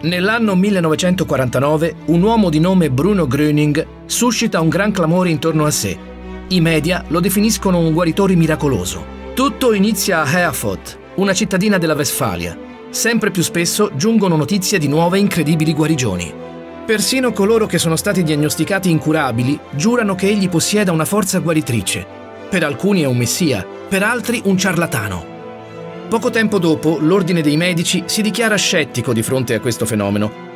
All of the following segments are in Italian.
Nell'anno 1949 un uomo di nome Bruno Gröning suscita un gran clamore intorno a sé. I media lo definiscono un guaritore miracoloso. Tutto inizia a Herford, una cittadina della Westfalia. Sempre più spesso giungono notizie di nuove incredibili guarigioni. Persino coloro che sono stati diagnosticati incurabili giurano che egli possieda una forza guaritrice. Per alcuni è un messia, per altri un ciarlatano. Poco tempo dopo, l'Ordine dei Medici si dichiara scettico di fronte a questo fenomeno.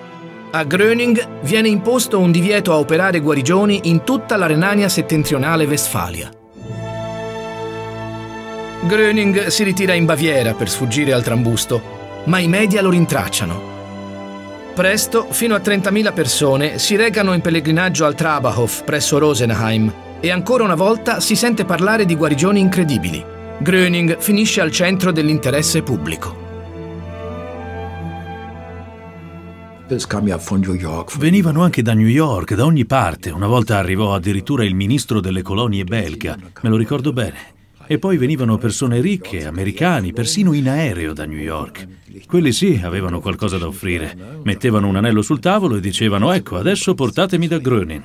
A Gröning viene imposto un divieto a operare guarigioni in tutta la Renania settentrionale Westfalia. Gröning si ritira in Baviera per sfuggire al trambusto, ma i media lo rintracciano. Presto, fino a 30.000 persone si recano in pellegrinaggio al Trabahof presso Rosenheim e ancora una volta si sente parlare di guarigioni incredibili. Gröning finisce al centro dell'interesse pubblico. Venivano anche da New York, da ogni parte. Una volta arrivò addirittura il ministro delle colonie belga, me lo ricordo bene. E poi venivano persone ricche, americani, persino in aereo da New York. Quelli sì, avevano qualcosa da offrire. Mettevano un anello sul tavolo e dicevano, ecco, adesso portatemi da Gröning.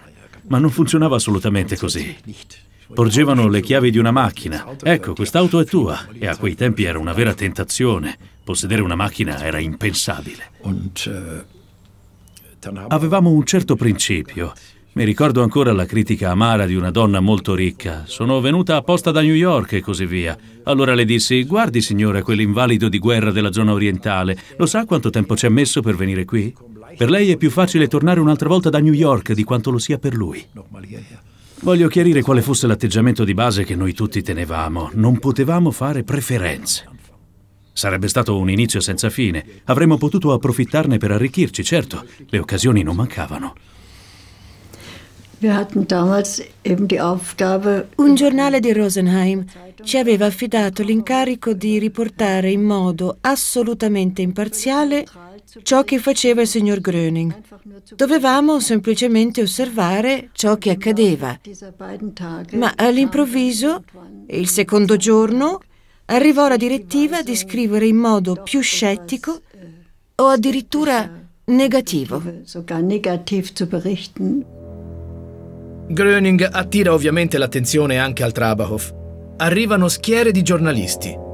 Ma non funzionava assolutamente così porgevano le chiavi di una macchina. Ecco, quest'auto è tua. E a quei tempi era una vera tentazione. Possedere una macchina era impensabile. Avevamo un certo principio. Mi ricordo ancora la critica amara di una donna molto ricca. Sono venuta apposta da New York e così via. Allora le dissi, guardi signore quell'invalido di guerra della zona orientale, lo sa quanto tempo ci ha messo per venire qui? Per lei è più facile tornare un'altra volta da New York di quanto lo sia per lui. Voglio chiarire quale fosse l'atteggiamento di base che noi tutti tenevamo. Non potevamo fare preferenze. Sarebbe stato un inizio senza fine. Avremmo potuto approfittarne per arricchirci, certo. Le occasioni non mancavano. Un giornale di Rosenheim ci aveva affidato l'incarico di riportare in modo assolutamente imparziale ciò che faceva il signor Gröning. Dovevamo semplicemente osservare ciò che accadeva. Ma all'improvviso, il secondo giorno, arrivò la direttiva di scrivere in modo più scettico o addirittura negativo. Gröning attira ovviamente l'attenzione anche al Trabahov. Arrivano schiere di giornalisti.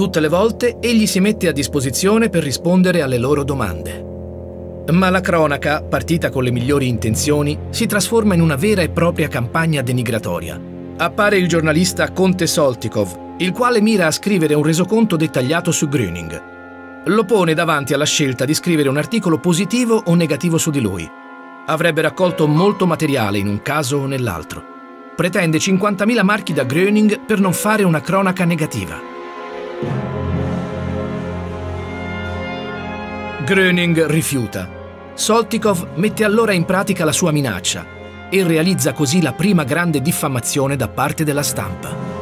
Tutte le volte egli si mette a disposizione per rispondere alle loro domande. Ma la cronaca, partita con le migliori intenzioni, si trasforma in una vera e propria campagna denigratoria. Appare il giornalista Conte Soltikov, il quale mira a scrivere un resoconto dettagliato su Gröning. Lo pone davanti alla scelta di scrivere un articolo positivo o negativo su di lui. Avrebbe raccolto molto materiale in un caso o nell'altro. Pretende 50.000 marchi da Gröning per non fare una cronaca negativa. Gröning rifiuta. Soltikov mette allora in pratica la sua minaccia e realizza così la prima grande diffamazione da parte della stampa.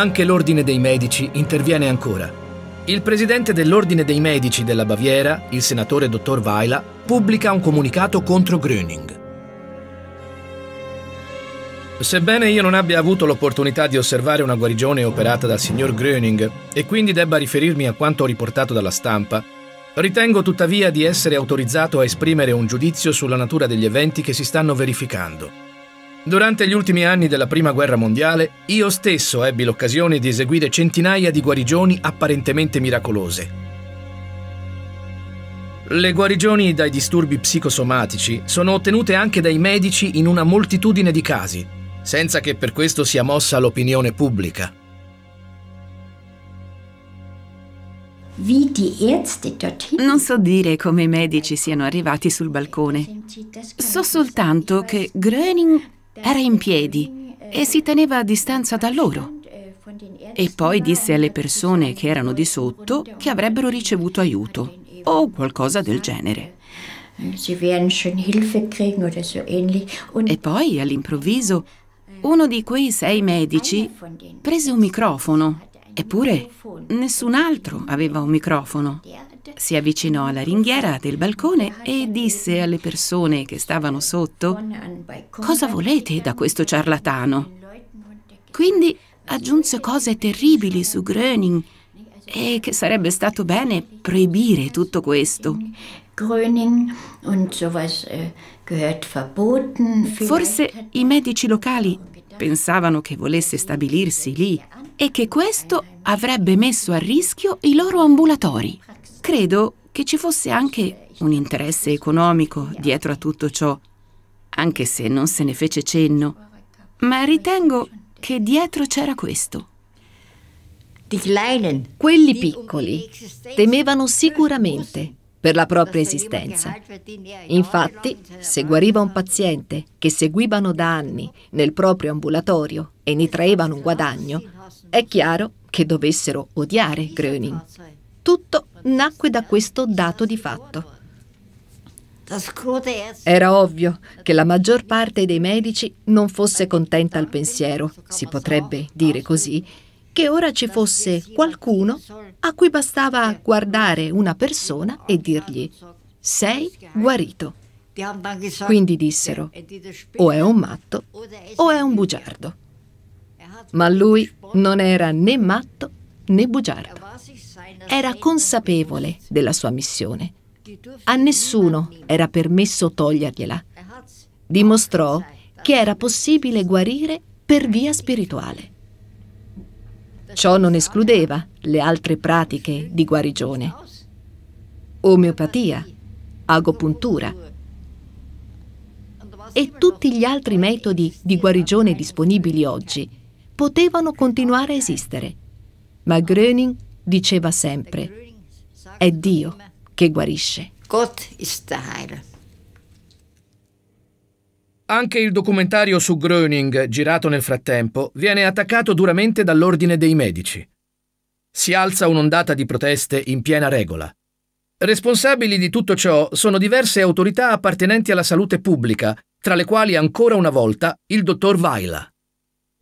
Anche l'Ordine dei Medici interviene ancora. Il presidente dell'Ordine dei Medici della Baviera, il senatore dottor Weila, pubblica un comunicato contro Gröning. Sebbene io non abbia avuto l'opportunità di osservare una guarigione operata dal signor Gröning e quindi debba riferirmi a quanto riportato dalla stampa, ritengo tuttavia di essere autorizzato a esprimere un giudizio sulla natura degli eventi che si stanno verificando. Durante gli ultimi anni della Prima Guerra Mondiale, io stesso ebbi l'occasione di eseguire centinaia di guarigioni apparentemente miracolose. Le guarigioni dai disturbi psicosomatici sono ottenute anche dai medici in una moltitudine di casi, senza che per questo sia mossa l'opinione pubblica. Non so dire come i medici siano arrivati sul balcone. So soltanto che Gröning era in piedi e si teneva a distanza da loro. E poi disse alle persone che erano di sotto che avrebbero ricevuto aiuto o qualcosa del genere. E poi all'improvviso uno di quei sei medici prese un microfono, eppure nessun altro aveva un microfono. Si avvicinò alla ringhiera del balcone e disse alle persone che stavano sotto Cosa volete da questo ciarlatano? Quindi aggiunse cose terribili su Gröning e che sarebbe stato bene proibire tutto questo. Äh, Forse i medici locali pensavano che volesse stabilirsi lì e che questo avrebbe messo a rischio i loro ambulatori. Credo che ci fosse anche un interesse economico dietro a tutto ciò, anche se non se ne fece cenno, ma ritengo che dietro c'era questo. Quelli piccoli temevano sicuramente per la propria esistenza. Infatti, se guariva un paziente che seguivano da anni nel proprio ambulatorio e ne traevano un guadagno, è chiaro che dovessero odiare Gröning. Tutto nacque da questo dato di fatto. Era ovvio che la maggior parte dei medici non fosse contenta al pensiero, si potrebbe dire così, che ora ci fosse qualcuno a cui bastava guardare una persona e dirgli sei guarito. Quindi dissero o è un matto o è un bugiardo. Ma lui non era né matto né bugiardo. Era consapevole della sua missione. A nessuno era permesso togliergliela. Dimostrò che era possibile guarire per via spirituale. Ciò non escludeva le altre pratiche di guarigione. Omeopatia, agopuntura e tutti gli altri metodi di guarigione disponibili oggi potevano continuare a esistere, ma Gröning diceva sempre, è Dio che guarisce. Gott ist der Anche il documentario su Gröning, girato nel frattempo, viene attaccato duramente dall'ordine dei medici. Si alza un'ondata di proteste in piena regola. Responsabili di tutto ciò sono diverse autorità appartenenti alla salute pubblica, tra le quali ancora una volta il dottor Vaila.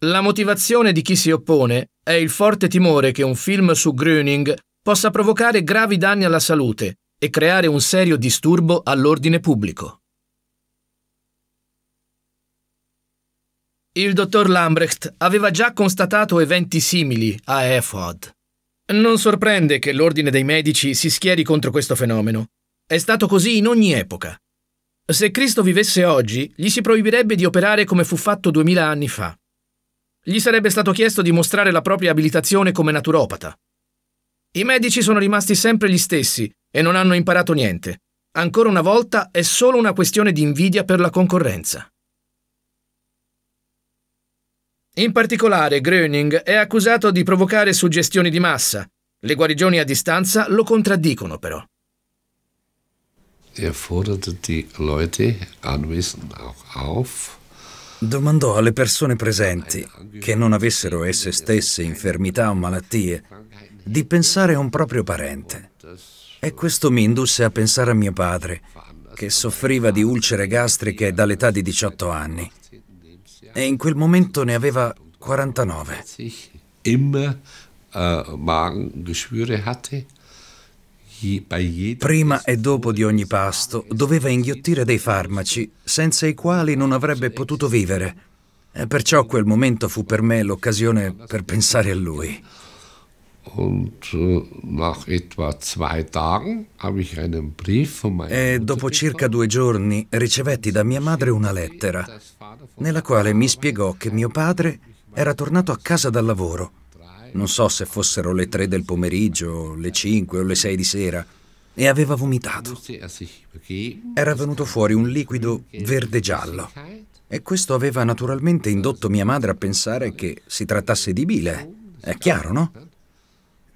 La motivazione di chi si oppone è il forte timore che un film su Gröning possa provocare gravi danni alla salute e creare un serio disturbo all'ordine pubblico. Il dottor Lambrecht aveva già constatato eventi simili a Efod. Non sorprende che l'ordine dei medici si schieri contro questo fenomeno. È stato così in ogni epoca. Se Cristo vivesse oggi, gli si proibirebbe di operare come fu fatto duemila anni fa. Gli sarebbe stato chiesto di mostrare la propria abilitazione come naturopata. I medici sono rimasti sempre gli stessi e non hanno imparato niente. Ancora una volta è solo una questione di invidia per la concorrenza. In particolare, Gröning è accusato di provocare suggestioni di massa. Le guarigioni a distanza lo contraddicono però. Er forderte die Leute anwesend auch auf, Domandò alle persone presenti, che non avessero esse stesse infermità o malattie, di pensare a un proprio parente. E questo mi indusse a pensare a mio padre, che soffriva di ulcere gastriche dall'età di 18 anni. E in quel momento ne aveva 49. Prima e dopo di ogni pasto doveva inghiottire dei farmaci senza i quali non avrebbe potuto vivere. E perciò quel momento fu per me l'occasione per pensare a lui. Äh, e dopo circa due giorni ricevetti da mia madre una lettera, nella quale mi spiegò che mio padre era tornato a casa dal lavoro non so se fossero le 3 del pomeriggio, le 5 o le 6 di sera, e aveva vomitato. Ah, Era venuto fuori un liquido verde-giallo e questo aveva naturalmente indotto mia madre a pensare che si trattasse di bile. È chiaro, no?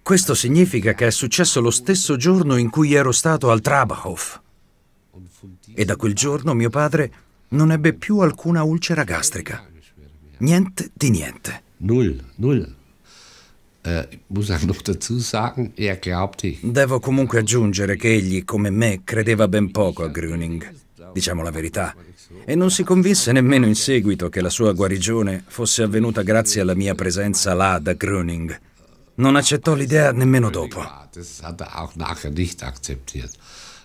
Questo significa che è successo lo stesso giorno in cui ero stato al Trabahov. E da quel giorno mio padre non ebbe più alcuna ulcera gastrica. Niente di niente. Nulla, nulla. Eh, Devo comunque aggiungere che egli, come me, credeva ben poco a Gröning, diciamo la verità, e non si convinse nemmeno in seguito che la sua guarigione fosse avvenuta grazie alla mia presenza là da Gröning. Non accettò l'idea nemmeno dopo.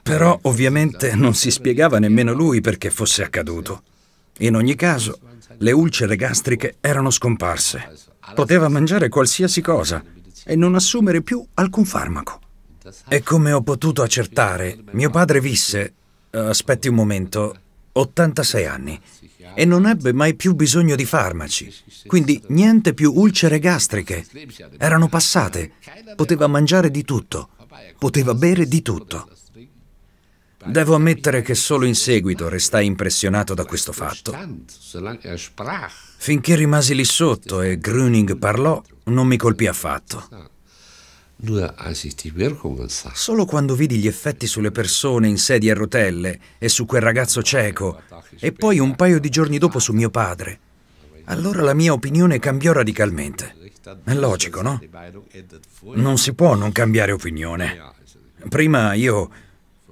Però ovviamente non si spiegava nemmeno lui perché fosse accaduto. In ogni caso, le ulcere gastriche erano scomparse Poteva mangiare qualsiasi cosa e non assumere più alcun farmaco. E come ho potuto accertare, mio padre visse, eh, aspetti un momento, 86 anni e non ebbe mai più bisogno di farmaci, quindi niente più ulcere gastriche. Erano passate, poteva mangiare di tutto, poteva bere di tutto. Devo ammettere che solo in seguito restai impressionato da questo fatto. Finché rimasi lì sotto e Gröning parlò, non mi colpì affatto. Solo quando vidi gli effetti sulle persone in sedie a rotelle e su quel ragazzo cieco, e poi un paio di giorni dopo su mio padre, allora la mia opinione cambiò radicalmente. È logico, no? Non si può non cambiare opinione. Prima io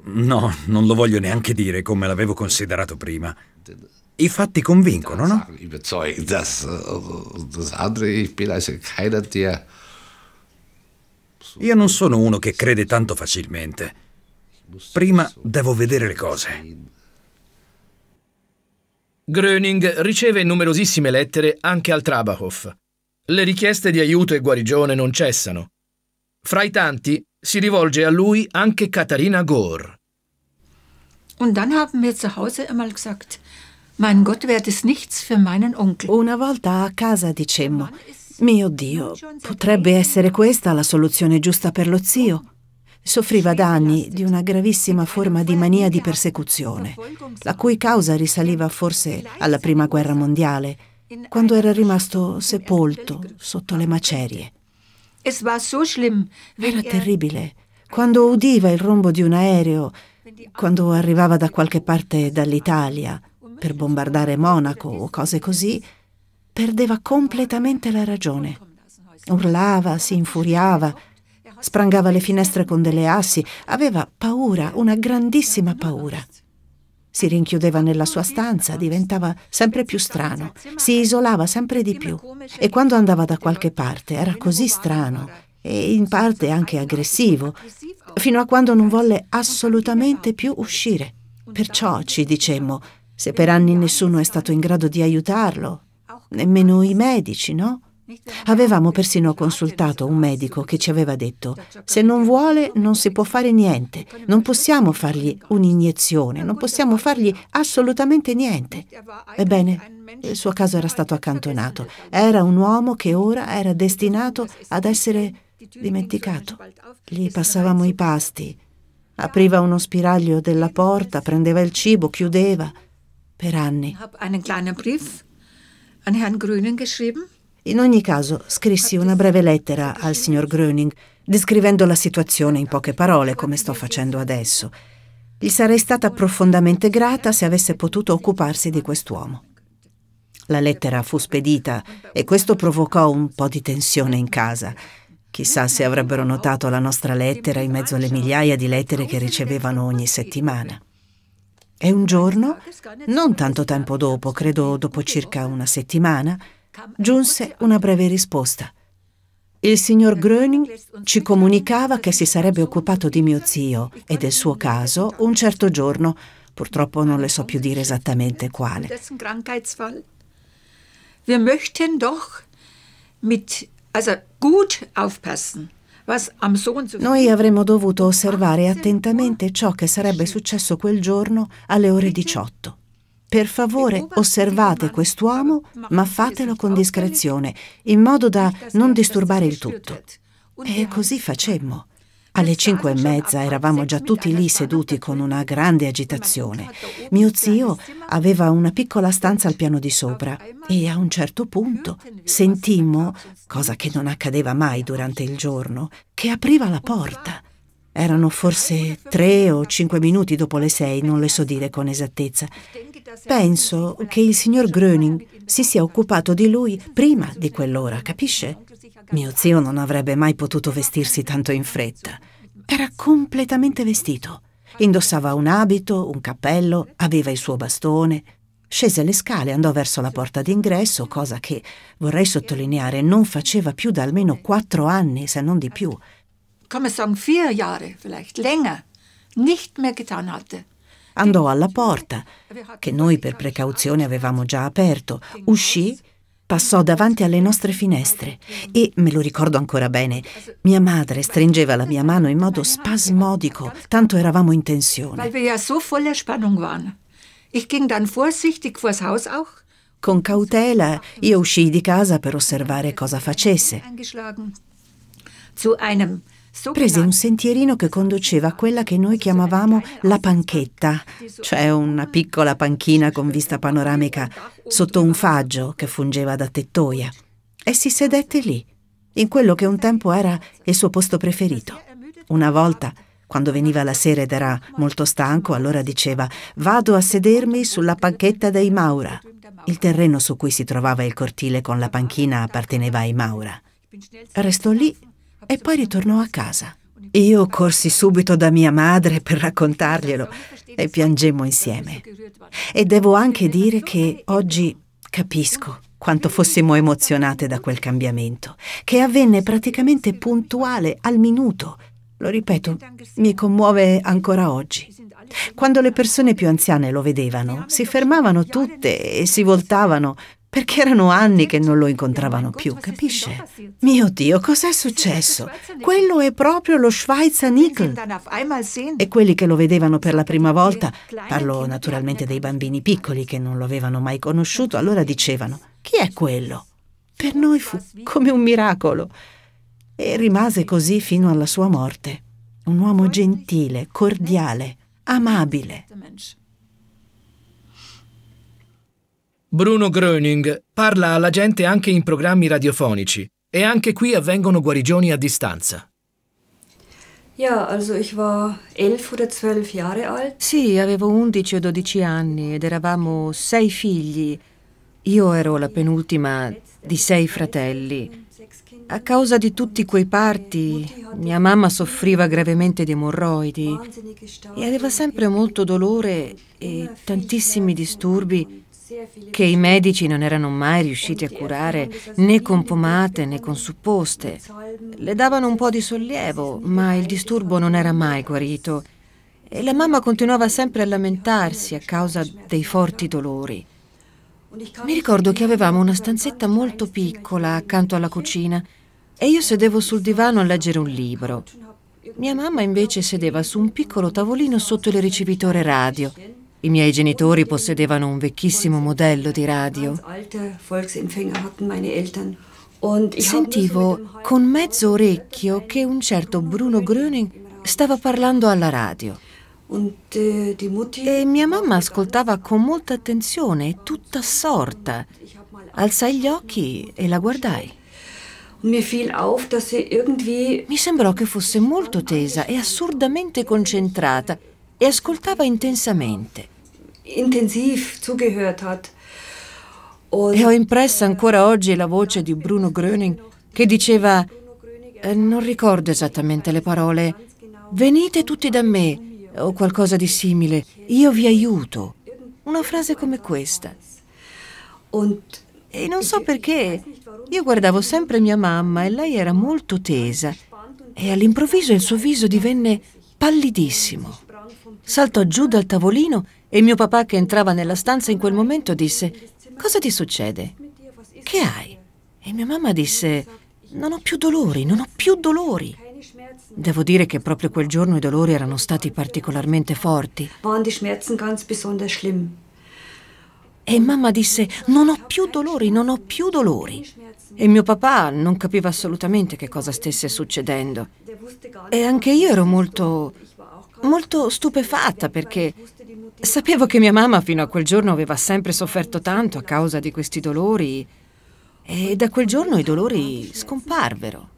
No, non lo voglio neanche dire come l'avevo considerato prima. I fatti convincono, no? Io non sono uno che crede tanto facilmente. Prima devo vedere le cose. Gröning riceve numerosissime lettere anche al Trabahof. Le richieste di aiuto e guarigione non cessano. Fra i tanti, si rivolge a lui anche Katharina Gore. Und dann haben wir zu Hause einmal gesagt, mein Gott wäre das nichts für meinen Onkel. Una volta a casa dicemmo, mio Dio, potrebbe essere questa la soluzione giusta per lo zio. Soffriva da anni di una gravissima forma di mania di persecuzione, la cui causa risaliva forse alla Prima Guerra Mondiale, quando era rimasto sepolto sotto le macerie. Era terribile. Quando udiva il rombo di un aereo, ah. quando arrivava da qualche parte dall'Italia per bombardare Monaco o cose così, perdeva completamente la ragione. Urlava, si infuriava, sprangava le finestre con delle assi, aveva paura, una grandissima paura. Si rinchiudeva nella sua stanza, diventava sempre più strano, si isolava sempre di più e quando andava da qualche parte era così strano e in parte anche aggressivo, fino a quando non volle assolutamente più uscire. Perciò ci dicemmo, se per anni nessuno è stato in grado di aiutarlo, nemmeno i medici, no? Avevamo persino consultato un medico che ci aveva detto, se non vuole non si può fare niente, non possiamo fargli un'iniezione, non possiamo fargli assolutamente niente. Ebbene, il suo caso era stato accantonato. Era un uomo che ora era destinato ad essere dimenticato. Gli passavamo i pasti, apriva uno spiraglio della porta, prendeva il cibo, chiudeva. Per anni. Ho scritto un piccolo Brief a Herrn Grünen in ogni caso, scrissi una breve lettera al signor Gröning, descrivendo la situazione in poche parole, come sto facendo adesso. Gli sarei stata profondamente grata se avesse potuto occuparsi di quest'uomo. La lettera fu spedita e questo provocò un po' di tensione in casa. Chissà se avrebbero notato la nostra lettera in mezzo alle migliaia di lettere che ricevevano ogni settimana. E un giorno, non tanto tempo dopo, credo dopo circa una settimana, giunse una breve risposta. Il signor Gröning ci comunicava che si sarebbe occupato di mio zio e del suo caso un certo giorno, purtroppo non le so più dire esattamente quale. Wir möchten doch mit, also gut aufpassen. Noi avremmo dovuto osservare attentamente ciò che sarebbe successo quel giorno alle ore 18. Per favore osservate quest'uomo, ma fatelo con discrezione, in modo da non disturbare il tutto. E così facemmo. Alle cinque e mezza eravamo già tutti lì seduti con una grande agitazione. Mio zio aveva una piccola stanza al piano di sopra e a un certo punto sentimmo, cosa che non accadeva mai durante il giorno, che apriva la porta. Erano forse tre o cinque minuti dopo le sei, non le so dire con esattezza. Penso che il signor Gröning si sia occupato di lui prima di quell'ora, capisce? Mio zio non avrebbe mai potuto vestirsi tanto in fretta. Era completamente vestito. Indossava un abito, un cappello, aveva il suo bastone. Scese le scale, andò verso la porta d'ingresso, cosa che, vorrei sottolineare, non faceva più da almeno quattro anni, se non di più. Come sagen, vier Jahre, vielleicht länger, nicht mehr getan hatte. Andò alla porta, che noi per precauzione avevamo già aperto, uscì, passò davanti alle nostre finestre e, me lo ricordo ancora bene, mia madre stringeva la mia mano in modo spasmodico, tanto eravamo in tensione. Con cautela io uscii di casa per osservare cosa facesse. Zu einem prese un sentierino che conduceva a quella che noi chiamavamo la panchetta, cioè una piccola panchina con vista panoramica sotto un faggio che fungeva da tettoia, e si sedette lì, in quello che un tempo era il suo posto preferito. Una volta, quando veniva la sera ed era molto stanco, allora diceva «Vado a sedermi sulla panchetta dei Maura». Il terreno su cui si trovava il cortile con la panchina apparteneva ai Maura. Restò lì e poi ritornò a casa. Io corsi subito da mia madre per raccontarglielo e piangemmo insieme. E devo anche dire che oggi capisco quanto fossimo emozionate da quel cambiamento, che avvenne praticamente puntuale al minuto. Lo ripeto, mi commuove ancora oggi. Quando le persone più anziane lo vedevano, si fermavano tutte e si voltavano perché erano anni che non lo incontravano più, capisce? Mio Dio, cos'è successo? Quello è proprio lo Schweizer Nickel. E quelli che lo vedevano per la prima volta, parlo naturalmente dei bambini piccoli che non lo avevano mai conosciuto, allora dicevano, chi è quello? Per noi fu come un miracolo. E rimase così fino alla sua morte. Un uomo gentile, cordiale, amabile. Bruno Gröning parla alla gente anche in programmi radiofonici e anche qui avvengono guarigioni a distanza. Ja, also ich war elf oder zwölf Jahre alt. Sì, avevo 11 o 12 anni ed eravamo sei figli. Io ero la penultima di sei fratelli. A causa di tutti quei parti, mia mamma soffriva gravemente di emorroidi e aveva sempre molto dolore e tantissimi disturbi che i medici non erano mai riusciti a curare né con pomate né con supposte. Le davano un po' di sollievo, ma il disturbo non era mai guarito e la mamma continuava sempre a lamentarsi a causa dei forti dolori. Mi ricordo che avevamo una stanzetta molto piccola accanto alla cucina e io sedevo sul divano a leggere un libro. Mia mamma invece sedeva su un piccolo tavolino sotto il ricevitore radio i miei genitori possedevano un vecchissimo modello di radio. Sentivo con mezzo orecchio che un certo Bruno Gröning stava parlando alla radio. Äh, e mia mamma ascoltava con molta attenzione tutta assorta. Alzai gli occhi e la guardai. Mi sembrò che fosse molto tesa e assurdamente concentrata e ascoltava intensamente intensiv zugehört hat. E ho impressa ancora oggi la voce di Bruno Gröning che diceva, eh, non ricordo esattamente le parole, venite tutti da me o qualcosa di simile, io vi aiuto. Una frase come questa. E non so perché, io guardavo sempre mia mamma e lei era molto tesa e all'improvviso il suo viso divenne pallidissimo. Saltò giù dal tavolino e mio papà che entrava nella stanza in quel momento disse «Cosa ti succede? Che hai?» E mia mamma disse «Non ho più dolori, non ho più dolori!» Devo dire che proprio quel giorno i dolori erano stati particolarmente forti. E mamma disse, non ho più dolori, non ho più dolori. E mio papà non capiva assolutamente che cosa stesse succedendo. E anche io ero molto molto stupefatta perché sapevo che mia mamma fino a quel giorno aveva sempre sofferto tanto a causa di questi dolori e da quel giorno i dolori scomparvero.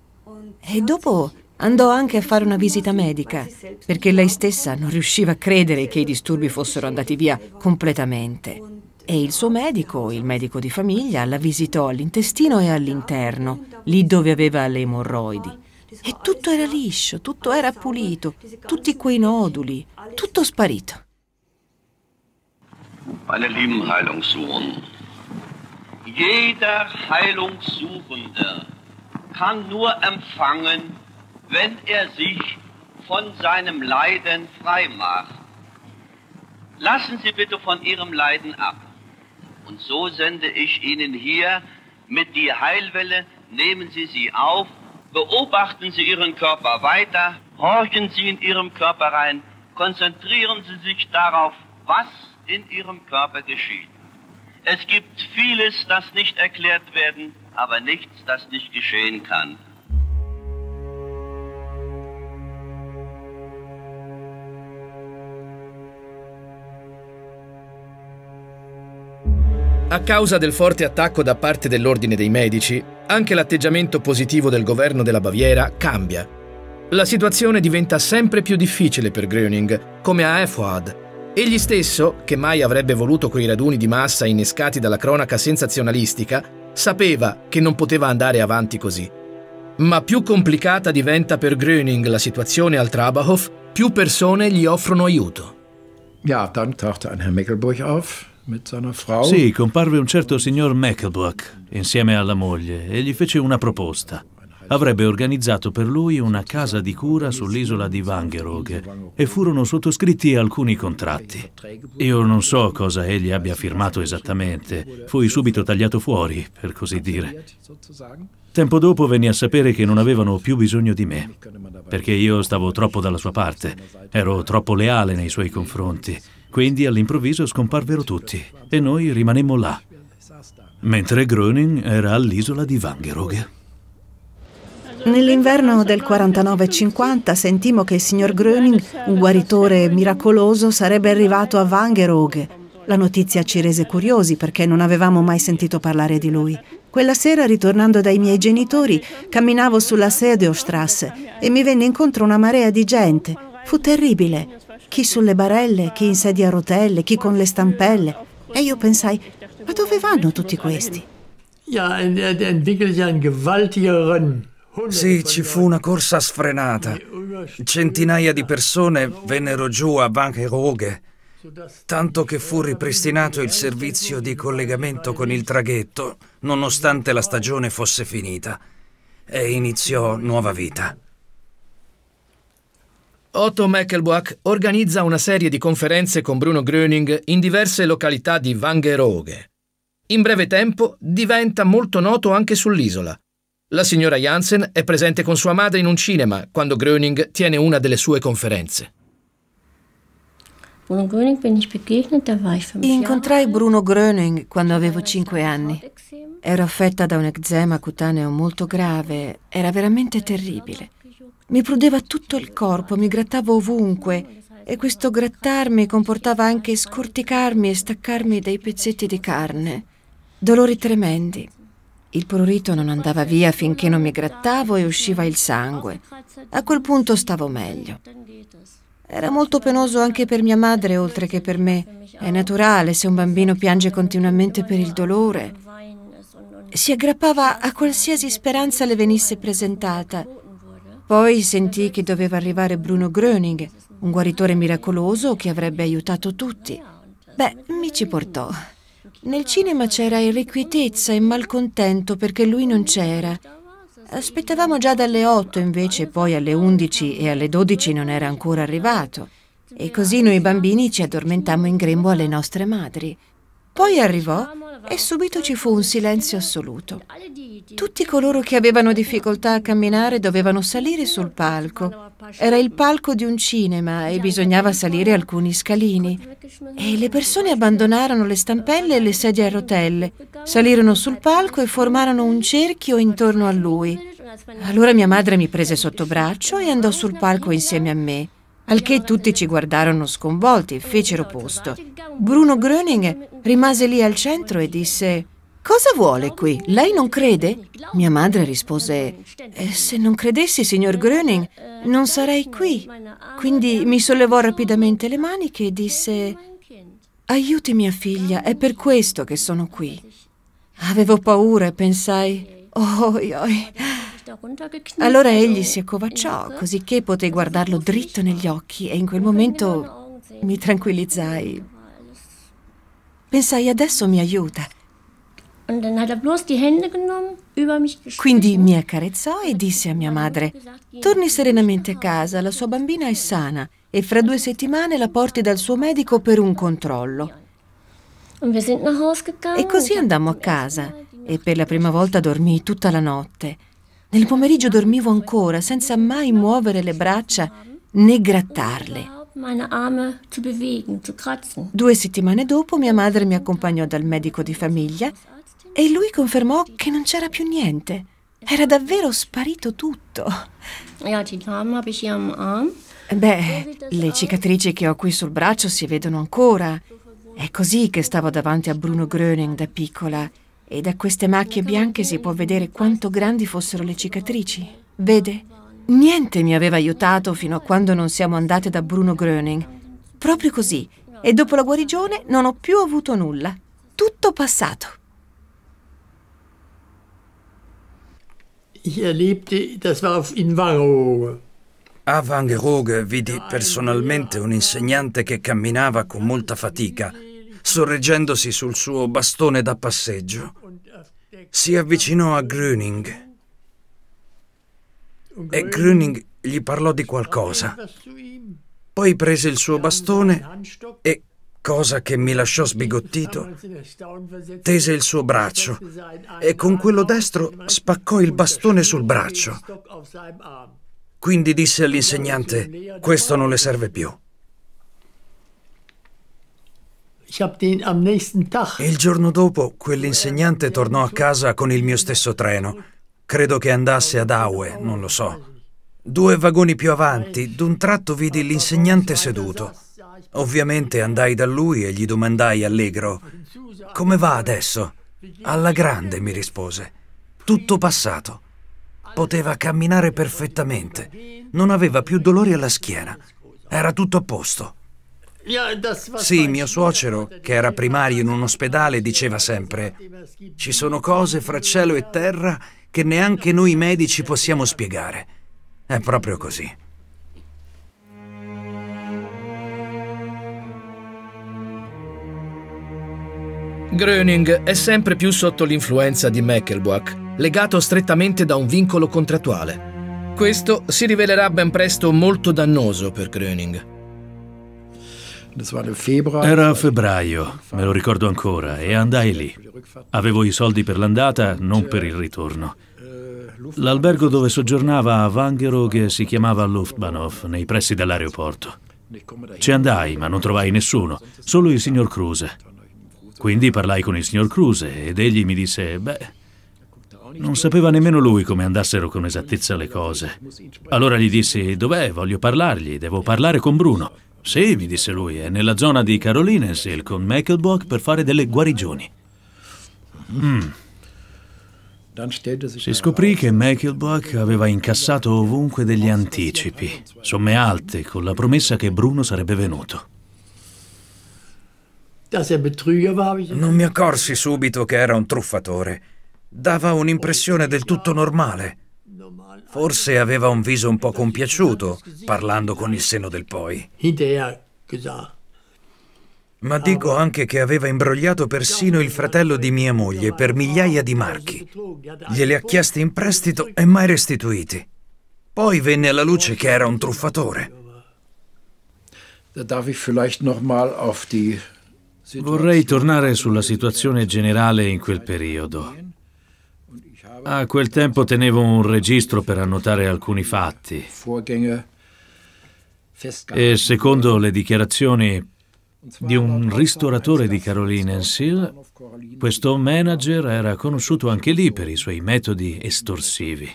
E dopo andò anche a fare una visita medica perché lei stessa non riusciva a credere che i disturbi fossero andati via completamente. E il suo medico, il medico di famiglia, la visitò all'intestino e all'interno, lì dove aveva le emorroidi e tutto era liscio, tutto era pulito, tutti quei noduli, tutto sparito. Meine lieben Heilungssuchenden, jeder Heilungssuchende kann nur empfangen, wenn er sich von seinem Leiden frei macht. Lassen Sie bitte von Ihrem Leiden ab. Und so sende ich Ihnen hier mit die Heilwelle, nehmen Sie sie auf Beobachten Sie Ihren Körper weiter, horchen Sie in Ihrem Körper rein, konzentrieren Sie sich darauf, was in Ihrem Körper geschieht. Es gibt vieles, das nicht erklärt werden, aber nichts, das nicht geschehen kann. A causa del forte attacco da parte dell'Ordine dei Medici, Anche l'atteggiamento positivo del governo della Baviera cambia. La situazione diventa sempre più difficile per Gröning, come a Efuad. Egli stesso, che mai avrebbe voluto quei raduni di massa innescati dalla cronaca sensazionalistica, sapeva che non poteva andare avanti così. Ma più complicata diventa per Gröning la situazione al Trabahov, più persone gli offrono aiuto. Ja, dann tauchte ein Herr Meckelburg auf, sì, comparve un certo signor Meckelbach insieme alla moglie e gli fece una proposta. Avrebbe organizzato per lui una casa di cura sull'isola di Wangerog e furono sottoscritti alcuni contratti. Io non so cosa egli abbia firmato esattamente, fui subito tagliato fuori, per così dire. Tempo dopo venni a sapere che non avevano più bisogno di me, perché io stavo troppo dalla sua parte, ero troppo leale nei suoi confronti quindi all'improvviso scomparvero tutti e noi rimanemmo là, mentre Gröning era all'isola di Wangerooge. Nell'inverno del 49-50 sentimmo che il signor Gröning, un guaritore miracoloso, sarebbe arrivato a Wangerooge. La notizia ci rese curiosi perché non avevamo mai sentito parlare di lui. Quella sera, ritornando dai miei genitori, camminavo sulla Sedeostrasse e mi venne incontro una marea di gente. Fu terribile chi sulle barelle, chi in sedia a rotelle, chi con le stampelle. E io pensai, ma dove vanno tutti questi? Sì, ci fu una corsa sfrenata. Centinaia di persone vennero giù a Bancheroghe, tanto che fu ripristinato il servizio di collegamento con il traghetto, nonostante la stagione fosse finita, e iniziò nuova vita. Otto Meckelbach organizza una serie di conferenze con Bruno Gröning in diverse località di Wangerooge. In breve tempo diventa molto noto anche sull'isola. La signora Jansen è presente con sua madre in un cinema quando Gröning tiene una delle sue conferenze. Incontrai Bruno Gröning quando avevo 5 anni. Ero affetta da un eczema cutaneo molto grave, era veramente terribile. Mi prudeva tutto il corpo, mi grattavo ovunque e questo grattarmi comportava anche scorticarmi e staccarmi dei pezzetti di carne. Dolori tremendi. Il prurito non andava via finché non mi grattavo e usciva il sangue. A quel punto stavo meglio. Era molto penoso anche per mia madre, oltre che per me. È naturale se un bambino piange continuamente per il dolore. Si aggrappava a qualsiasi speranza le venisse presentata poi sentì che doveva arrivare Bruno Gröning, un guaritore miracoloso che avrebbe aiutato tutti. Beh, mi ci portò. Nel cinema c'era irrequietezza e malcontento perché lui non c'era. Aspettavamo già dalle 8 invece, poi alle 11 e alle 12 non era ancora arrivato. E così noi bambini ci addormentammo in grembo alle nostre madri. Poi arrivò e subito ci fu un silenzio assoluto. Tutti coloro che avevano difficoltà a camminare dovevano salire sul palco. Era il palco di un cinema e bisognava salire alcuni scalini. E le persone abbandonarono le stampelle e le sedie a rotelle, salirono sul palco e formarono un cerchio intorno a lui. Allora mia madre mi prese sotto braccio e andò sul palco insieme a me al che tutti ci guardarono sconvolti e fecero posto. Bruno Gröning rimase lì al centro e disse Cosa vuole qui? Lei non crede? Mia madre rispose eh, Se non credessi, signor Gröning, non sarei qui. Quindi mi sollevò rapidamente le maniche e disse Aiuti mia figlia, è per questo che sono qui. Avevo paura e pensai Oh, oh. Certo, allora egli si accovacciò cosicché potei guardarlo dritto negli occhi e in quel momento mi tranquillizzai. Pensai adesso mi aiuta. Er Quindi mi accarezzò e disse a mia madre, er torni serenamente a casa, la sua bambina è sana e fra due settimane la porti dal suo medico per un controllo. E così andammo a casa e per la prima volta dormii tutta la notte. Nel pomeriggio dormivo ancora, senza mai muovere le braccia né grattarle. Due settimane dopo mia madre mi accompagnò dal medico di famiglia e lui confermò che non c'era più niente. Era davvero sparito tutto. Beh, le cicatrici che ho qui sul braccio si vedono ancora. È così che stavo davanti a Bruno Gröning da piccola e da queste macchie bianche si può vedere quanto grandi fossero le cicatrici. Vede? Niente mi aveva aiutato fino a quando non siamo andate da Bruno Gröning. Proprio così. E dopo la guarigione non ho più avuto nulla. Tutto passato. Ich erlebte, das war in Varro. A Vangeroge vidi personalmente un insegnante che camminava con molta fatica sorreggendosi sul suo bastone da passeggio. Si avvicinò a Gröning e Gröning gli parlò di qualcosa. Poi prese il suo bastone e, cosa che mi lasciò sbigottito, tese il suo braccio e con quello destro spaccò il bastone sul braccio. Quindi disse all'insegnante, questo non le serve più. E il giorno dopo quell'insegnante tornò a casa con il mio stesso treno. Credo che andasse ad Aue, non lo so. Due vagoni più avanti, d'un tratto vidi l'insegnante seduto. Ovviamente andai da lui e gli domandai allegro, come va adesso? Alla grande, mi rispose. Tutto passato. Poteva camminare perfettamente. Non aveva più dolori alla schiena. Era tutto a posto. Sì, mio suocero, che era primario in un ospedale, diceva sempre, ci sono cose fra cielo e terra che neanche noi medici possiamo spiegare. È proprio così. Gröning è sempre più sotto l'influenza di Meckelbach, legato strettamente da un vincolo contrattuale. Questo si rivelerà ben presto molto dannoso per Gröning. Era a febbraio, me lo ricordo ancora, e andai lì. Avevo i soldi per l'andata, non per il ritorno. L'albergo dove soggiornava a Wangerog si chiamava Luftbahnhof, nei pressi dell'aeroporto. Ci andai, ma non trovai nessuno, solo il signor Kruse. Quindi parlai con il signor Kruse ed egli mi disse, beh, non sapeva nemmeno lui come andassero con esattezza le cose. Allora gli dissi, dov'è? Voglio parlargli, devo parlare con Bruno. Sì, mi disse lui, è nella zona di Carolines con Meckelbock per fare delle guarigioni. Mm. Si scoprì che Meckelbock aveva incassato ovunque degli anticipi, somme alte, con la promessa che Bruno sarebbe venuto. Er non mi accorsi subito che era un truffatore. Dava un'impressione del tutto normale. Forse aveva un viso un po' compiaciuto, parlando con il seno del poi. Ma dico anche che aveva imbrogliato persino il fratello di mia moglie per migliaia di marchi. Glieli ha chiesti in prestito e mai restituiti. Poi venne alla luce che era un truffatore. Vorrei tornare sulla situazione generale in quel periodo. A quel tempo tenevo un registro per annotare alcuni fatti. Eh, e secondo le dichiarazioni di un ristoratore di Caroline Ensil, questo manager era conosciuto anche lì per i suoi metodi estorsivi.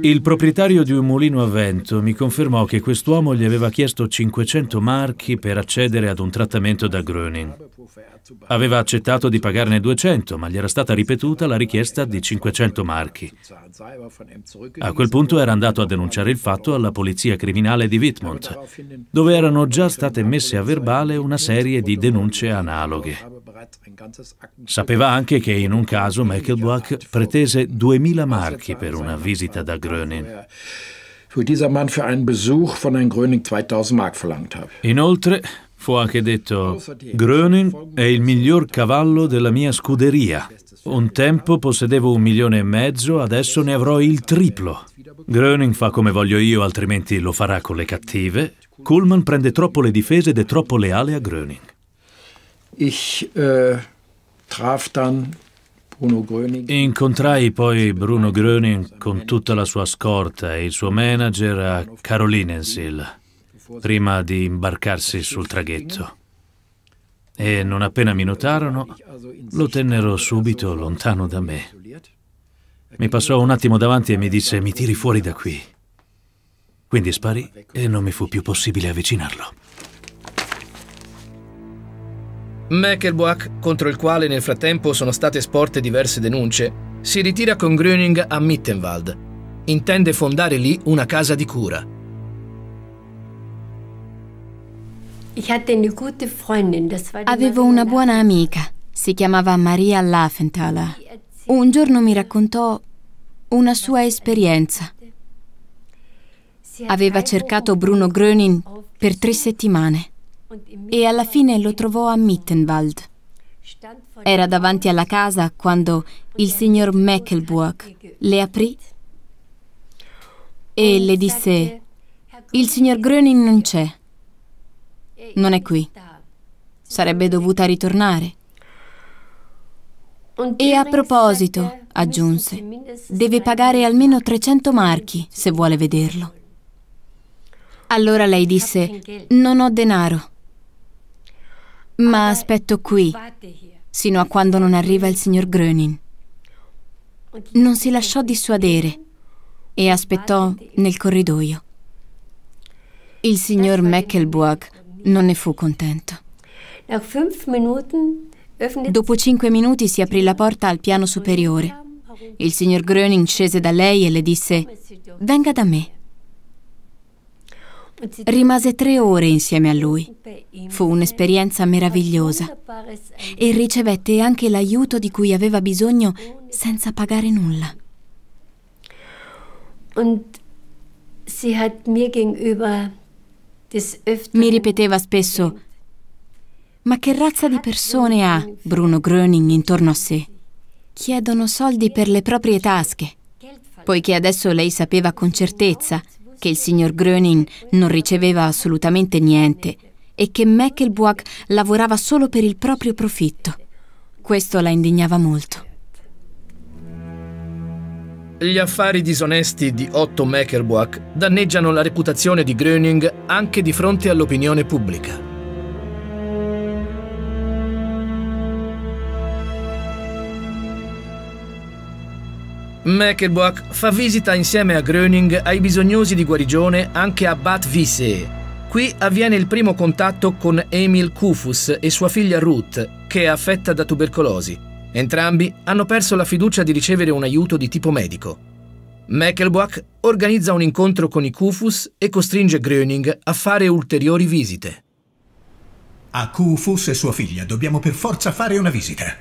Il proprietario di un mulino a vento mi confermò che quest'uomo gli aveva chiesto 500 marchi per accedere ad un trattamento da Gröning. Aveva accettato di pagarne 200, ma gli era stata ripetuta la richiesta di 500 marchi. A quel punto era andato a denunciare il fatto alla polizia criminale di Wittmund, dove erano già state messe a verbale una serie di denunce analoghe. Sapeva anche che in un caso Meckelbach pretese 2000 marchi per una visita da Gröning. Inoltre, Fu anche detto, Gröning è il miglior cavallo della mia scuderia. Un tempo possedevo un milione e mezzo, adesso ne avrò il triplo. Gröning fa come voglio io, altrimenti lo farà con le cattive. Kuhlmann prende troppo le difese ed è troppo leale a Gröning. Äh, Incontrai poi Bruno Gröning con tutta la sua scorta e il suo manager a Karolinensil prima di imbarcarsi sul traghetto. E non appena mi notarono, lo tennero subito lontano da me. Mi passò un attimo davanti e mi disse mi tiri fuori da qui. Quindi sparì e non mi fu più possibile avvicinarlo. Meckelbach, contro il quale nel frattempo sono state sporte diverse denunce, si ritira con Gröning a Mittenwald. Intende fondare lì una casa di cura. Avevo una buona amica, si chiamava Maria Laffenthaler. Un giorno mi raccontò una sua esperienza. Aveva cercato Bruno Gröning per tre settimane e alla fine lo trovò a Mittenwald. Era davanti alla casa quando il signor Meckelburg le aprì e le disse, il signor Gröning non c'è non è qui. Sarebbe dovuta ritornare. E a proposito, aggiunse, deve pagare almeno 300 marchi se vuole vederlo. Allora lei disse, non ho denaro, ma aspetto qui, sino a quando non arriva il signor Grönin. Non si lasciò dissuadere e aspettò nel corridoio. Il signor Meckelburg non ne fu contento. Dopo cinque minuti si aprì la porta al piano superiore. Il signor Gröning scese da lei e le disse «Venga da me». Rimase tre ore insieme a lui. Fu un'esperienza meravigliosa e ricevette anche l'aiuto di cui aveva bisogno senza pagare nulla. E sie hat mir gegenüber mi ripeteva spesso, ma che razza di persone ha Bruno Gröning intorno a sé? Chiedono soldi per le proprie tasche. Poiché adesso lei sapeva con certezza che il signor Gröning non riceveva assolutamente niente e che Meckelbuach lavorava solo per il proprio profitto. Questo la indignava molto. Gli affari disonesti di Otto Meckerbuach danneggiano la reputazione di Gröning anche di fronte all'opinione pubblica. Meckerbuach fa visita insieme a Gröning ai bisognosi di guarigione anche a Bad Vissee. Qui avviene il primo contatto con Emil Kufus e sua figlia Ruth, che è affetta da tubercolosi Entrambi hanno perso la fiducia di ricevere un aiuto di tipo medico. Meckelbach organizza un incontro con i Kufus e costringe Gröning a fare ulteriori visite. A Kufus e sua figlia dobbiamo per forza fare una visita.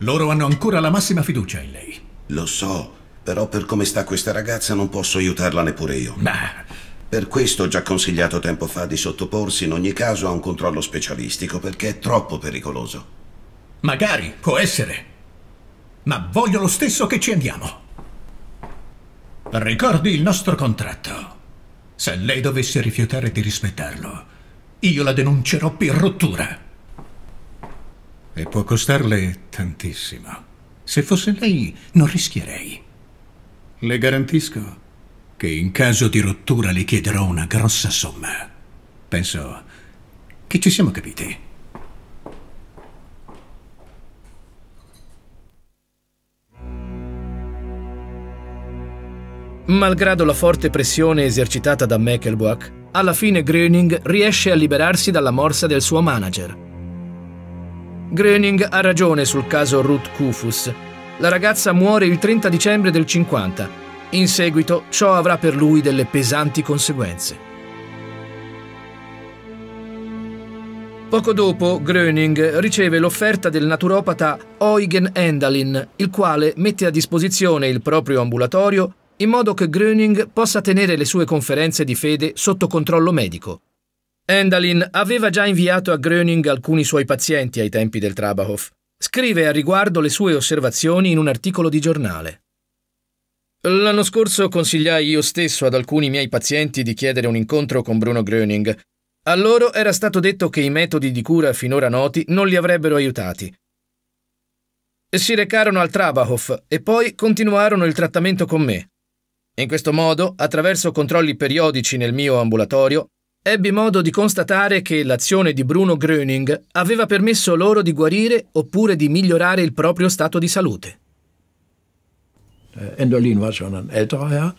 Loro hanno ancora la massima fiducia in lei. Lo so, però per come sta questa ragazza non posso aiutarla neppure io. Ma... Per questo ho già consigliato tempo fa di sottoporsi in ogni caso a un controllo specialistico perché è troppo pericoloso. Magari, può essere. Ma voglio lo stesso che ci andiamo. Ricordi il nostro contratto. Se lei dovesse rifiutare di rispettarlo, io la denuncerò per rottura. E può costarle tantissimo. Se fosse lei, non rischierei. Le garantisco che in caso di rottura le chiederò una grossa somma. Penso che ci siamo capiti. Malgrado la forte pressione esercitata da Meckelbach, alla fine Gröning riesce a liberarsi dalla morsa del suo manager. Gröning ha ragione sul caso Ruth Kufus. La ragazza muore il 30 dicembre del 50. In seguito ciò avrà per lui delle pesanti conseguenze. Poco dopo, Gröning riceve l'offerta del naturopata Eugen Endalin, il quale mette a disposizione il proprio ambulatorio in modo che Gröning possa tenere le sue conferenze di fede sotto controllo medico. Endalin aveva già inviato a Gröning alcuni suoi pazienti ai tempi del Trabahov. Scrive a riguardo le sue osservazioni in un articolo di giornale. L'anno scorso consigliai io stesso ad alcuni miei pazienti di chiedere un incontro con Bruno Gröning. A loro era stato detto che i metodi di cura finora noti non li avrebbero aiutati. Si recarono al Trabahov e poi continuarono il trattamento con me. In questo modo, attraverso controlli periodici nel mio ambulatorio, ebbi modo di constatare che l'azione di Bruno Gröning aveva permesso loro di guarire oppure di migliorare il proprio stato di salute. Eh, Endolin war schon ein älterer Herr.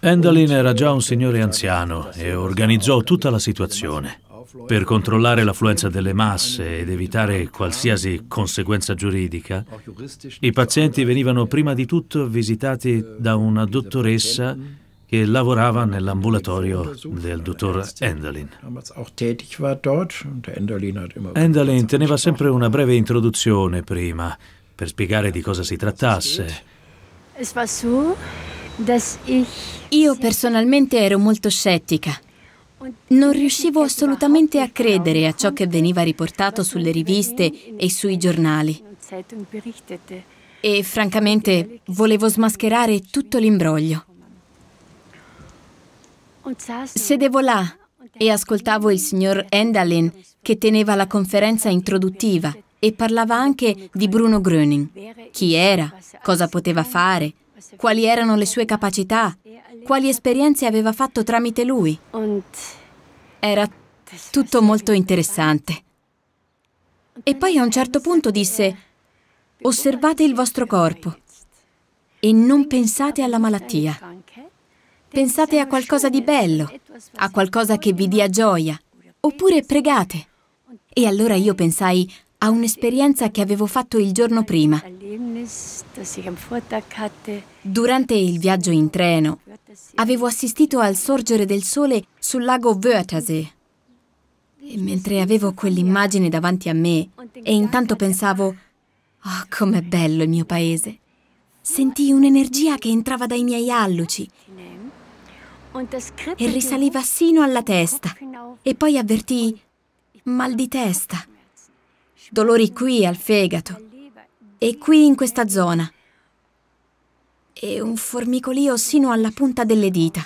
Eh? Endelin era già un signore anziano e organizzò tutta la situazione. Per controllare l'affluenza delle masse ed evitare qualsiasi conseguenza giuridica, i pazienti venivano prima di tutto visitati da una dottoressa che lavorava nell'ambulatorio del dottor Enderlin. Enderlin teneva sempre una breve introduzione prima per spiegare di cosa si trattasse. Io personalmente ero molto scettica. Non riuscivo assolutamente a credere a ciò che veniva riportato sulle riviste e sui giornali. E francamente volevo smascherare tutto l'imbroglio. Sedevo là e ascoltavo il signor Endalin che teneva la conferenza introduttiva e parlava anche di Bruno Gröning. Chi era, cosa poteva fare, quali erano le sue capacità, quali esperienze aveva fatto tramite lui. Era tutto molto interessante. E poi a un certo punto disse, osservate il vostro corpo e non pensate alla malattia. Pensate a qualcosa di bello, a qualcosa che vi dia gioia, oppure pregate. E allora io pensai a un'esperienza che avevo fatto il giorno prima. Durante il viaggio in treno avevo assistito al sorgere del sole sul lago Wörthersee. E mentre avevo quell'immagine davanti a me e intanto pensavo, oh, com'è bello il mio paese, sentì un'energia che entrava dai miei alluci e risaliva sino alla testa e poi avvertì mal di testa, dolori qui al fegato e qui in questa zona e un formicolio sino alla punta delle dita.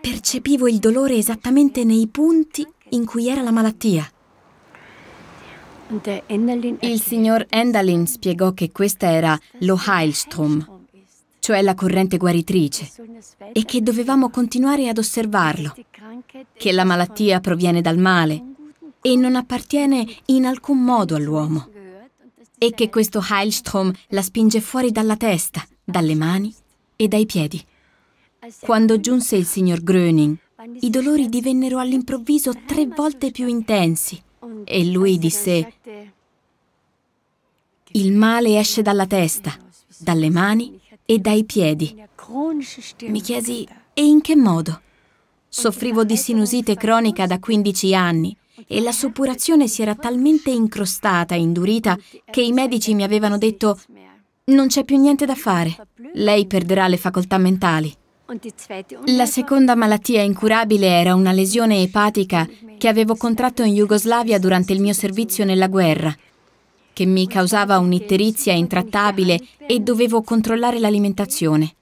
Percepivo il dolore esattamente nei punti in cui era la malattia. Il signor Endalin spiegò che questa era lo Heilstrom, cioè la corrente guaritrice, e che dovevamo continuare ad osservarlo, che la malattia proviene dal male e non appartiene in alcun modo all'uomo e che questo Heilstrom la spinge fuori dalla testa, dalle mani e dai piedi. Quando giunse il signor Gröning, i dolori divennero all'improvviso tre volte più intensi e lui disse il male esce dalla testa, dalle mani e dai piedi. Mi chiesi e in che modo? Soffrivo di sinusite cronica da 15 anni e la suppurazione si era talmente incrostata e indurita che i medici mi avevano detto non c'è più niente da fare, lei perderà le facoltà mentali. La seconda malattia incurabile era una lesione epatica che avevo contratto in Jugoslavia durante il mio servizio nella guerra, che mi causava un'itterizia intrattabile e dovevo controllare l'alimentazione.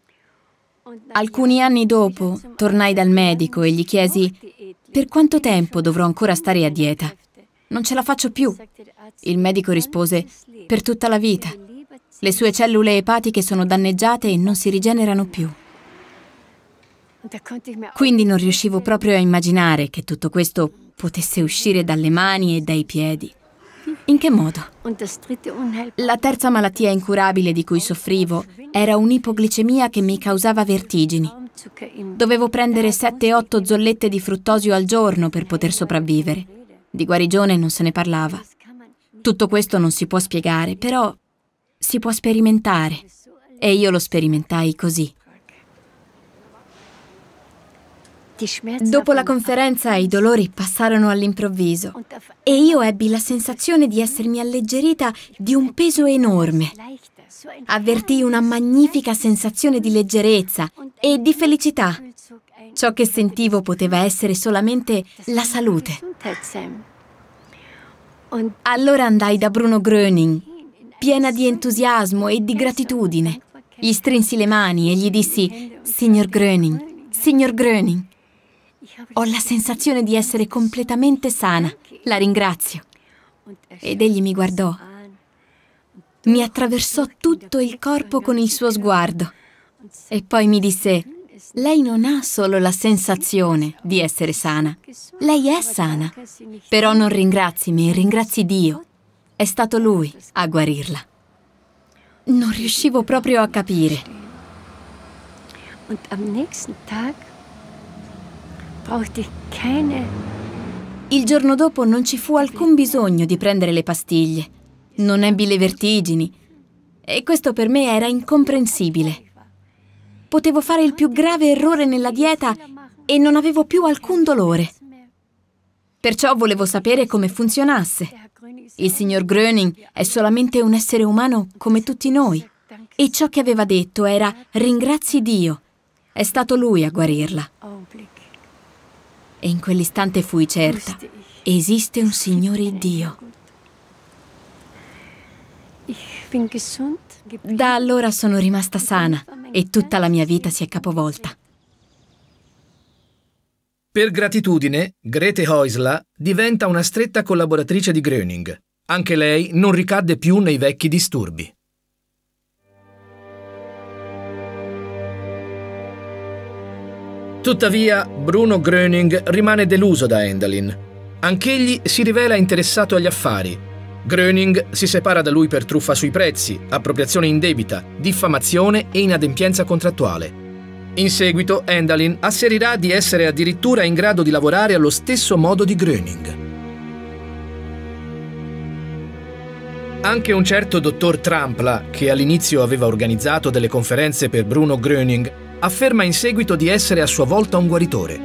Alcuni anni dopo tornai dal medico e gli chiesi per quanto tempo dovrò ancora stare a dieta? Non ce la faccio più. Il medico rispose, per tutta la vita. Le sue cellule epatiche sono danneggiate e non si rigenerano più. Quindi non riuscivo proprio a immaginare che tutto questo potesse uscire dalle mani e dai piedi. In che modo? La terza malattia incurabile di cui soffrivo era un'ipoglicemia che mi causava vertigini. Dovevo prendere 7-8 zollette di fruttosio al giorno per poter sopravvivere. Di guarigione non se ne parlava. Tutto questo non si può spiegare, però si può sperimentare. E io lo sperimentai così. Dopo la conferenza i dolori passarono all'improvviso e io ebbi la sensazione di essermi alleggerita di un peso enorme. Avvertii una magnifica sensazione di leggerezza e di felicità. Ciò che sentivo poteva essere solamente la salute. Allora andai da Bruno Gröning, piena di entusiasmo e di gratitudine. Gli strinsi le mani e gli dissi, Signor Gröning, Signor Gröning, ho la sensazione di essere completamente sana. La ringrazio. Ed egli mi guardò. Mi attraversò tutto il corpo con il suo sguardo. E poi mi disse, lei non ha solo la sensazione di essere sana. Lei è sana. Però non ringrazi me, ringrazi Dio. È stato lui a guarirla. Non riuscivo proprio a capire. E am nächsten Tag brauchte keine. Il giorno dopo non ci fu alcun bisogno di prendere le pastiglie. Non ebbi le vertigini. E questo per me era incomprensibile. Potevo fare il più grave errore nella dieta e non avevo più alcun dolore. Perciò volevo sapere come funzionasse. Il signor Gröning è solamente un essere umano come tutti noi. E ciò che aveva detto era ringrazi Dio. È stato lui a guarirla. E in quell'istante fui certa, esiste un Signore Dio. Da allora sono rimasta sana e tutta la mia vita si è capovolta. Per gratitudine, Grete Heusla diventa una stretta collaboratrice di Gröning. Anche lei non ricadde più nei vecchi disturbi. Tuttavia, Bruno Gröning rimane deluso da Endalin. Anch'egli si rivela interessato agli affari. Gröning si separa da lui per truffa sui prezzi, appropriazione indebita, diffamazione e inadempienza contrattuale. In seguito, Endalin asserirà di essere addirittura in grado di lavorare allo stesso modo di Gröning. Anche un certo dottor Trampla, che all'inizio aveva organizzato delle conferenze per Bruno Gröning, afferma in seguito di essere a sua volta un guaritore.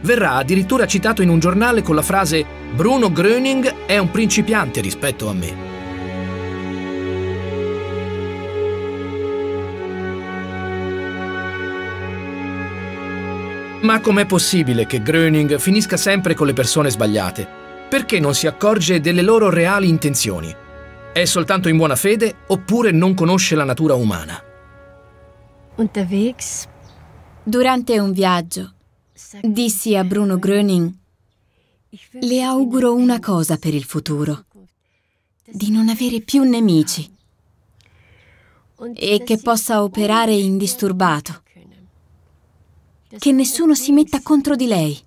Verrà addirittura citato in un giornale con la frase Bruno Gröning è un principiante rispetto a me. Ma com'è possibile che Gröning finisca sempre con le persone sbagliate? Perché non si accorge delle loro reali intenzioni? È soltanto in buona fede oppure non conosce la natura umana? Unterwegs Durante un viaggio, dissi a Bruno Gröning, le auguro una cosa per il futuro, di non avere più nemici e che possa operare indisturbato, che nessuno si metta contro di lei.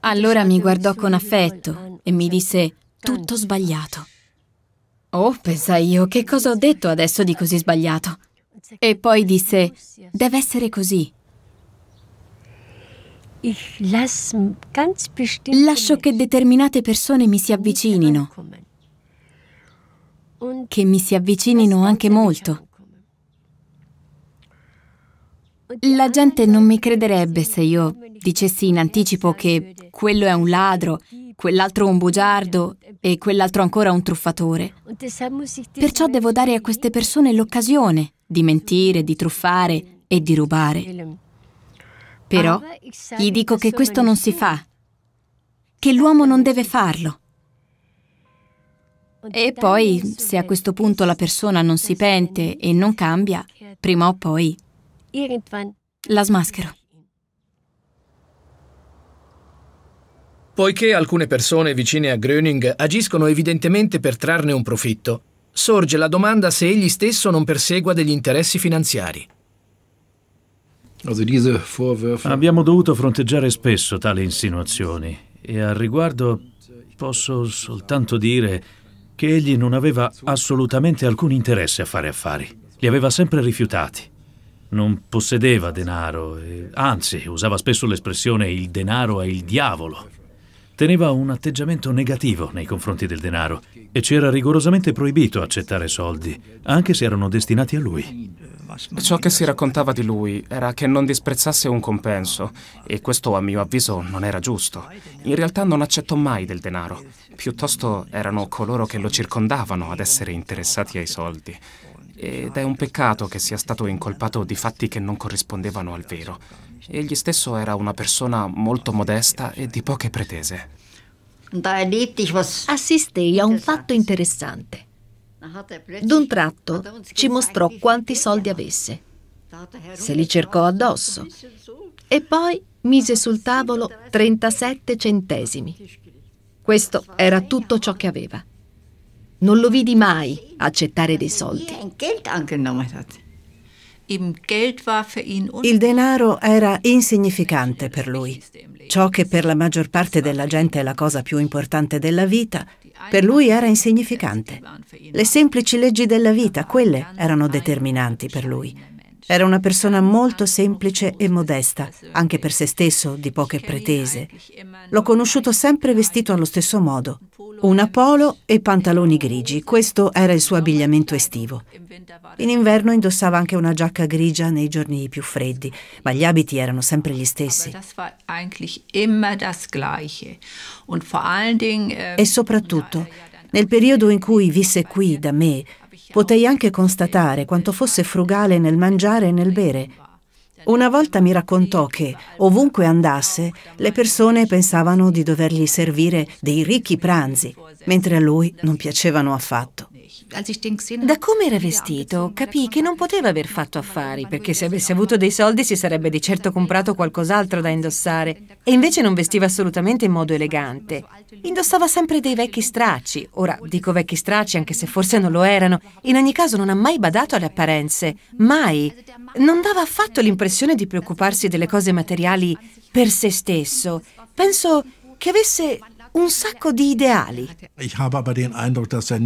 Allora mi guardò con affetto e mi disse, tutto sbagliato. Oh, pensai io, che cosa ho detto adesso di così sbagliato? E poi disse, deve essere così. Lascio che determinate persone mi si avvicinino, che mi si avvicinino anche molto. La gente non mi crederebbe se io dicessi in anticipo che quello è un ladro, quell'altro un bugiardo e quell'altro ancora un truffatore. Perciò devo dare a queste persone l'occasione di mentire, di truffare e di rubare. Però gli dico che questo non si fa, che l'uomo non deve farlo. E poi, se a questo punto la persona non si pente e non cambia, prima o poi la smaschero. Poiché alcune persone vicine a Gröning agiscono evidentemente per trarne un profitto, sorge la domanda se egli stesso non persegua degli interessi finanziari. Abbiamo dovuto fronteggiare spesso tali insinuazioni e al riguardo posso soltanto dire che egli non aveva assolutamente alcun interesse a fare affari. Li aveva sempre rifiutati. Non possedeva denaro, e, anzi usava spesso l'espressione il denaro è il diavolo teneva un atteggiamento negativo nei confronti del denaro e ci era rigorosamente proibito accettare soldi, anche se erano destinati a lui. Ciò che si raccontava di lui era che non disprezzasse un compenso e questo a mio avviso non era giusto. In realtà non accettò mai del denaro, piuttosto erano coloro che lo circondavano ad essere interessati ai soldi. Ed è un peccato che sia stato incolpato di fatti che non corrispondevano al vero. Egli stesso era una persona molto modesta e di poche pretese. Assistei a un fatto interessante. D'un tratto ci mostrò quanti soldi avesse. Se li cercò addosso. E poi mise sul tavolo 37 centesimi. Questo era tutto ciò che aveva. Non lo vidi mai accettare dei soldi. Il denaro era insignificante per lui. Ciò che per la maggior parte della gente è la cosa più importante della vita, per lui era insignificante. Le semplici leggi della vita, quelle erano determinanti per lui. Era una persona molto semplice e modesta, anche per se stesso, di poche pretese. L'ho conosciuto sempre vestito allo stesso modo, una polo e pantaloni grigi, questo era il suo abbigliamento estivo. In inverno indossava anche una giacca grigia nei giorni più freddi, ma gli abiti erano sempre gli stessi. E soprattutto, ähm, nel periodo in cui visse qui da me, Potei anche constatare quanto fosse frugale nel mangiare e nel bere. Una volta mi raccontò che, ovunque andasse, le persone pensavano di dovergli servire dei ricchi pranzi, mentre a lui non piacevano affatto. Da come era vestito, capì che non poteva aver fatto affari, perché se avesse avuto dei soldi si sarebbe di certo comprato qualcos'altro da indossare. E invece non vestiva assolutamente in modo elegante. Indossava sempre dei vecchi stracci. Ora, dico vecchi stracci anche se forse non lo erano. In ogni caso non ha mai badato alle apparenze. Mai. Non dava affatto l'impressione di preoccuparsi delle cose materiali per se stesso. Penso che avesse un sacco di ideali. Er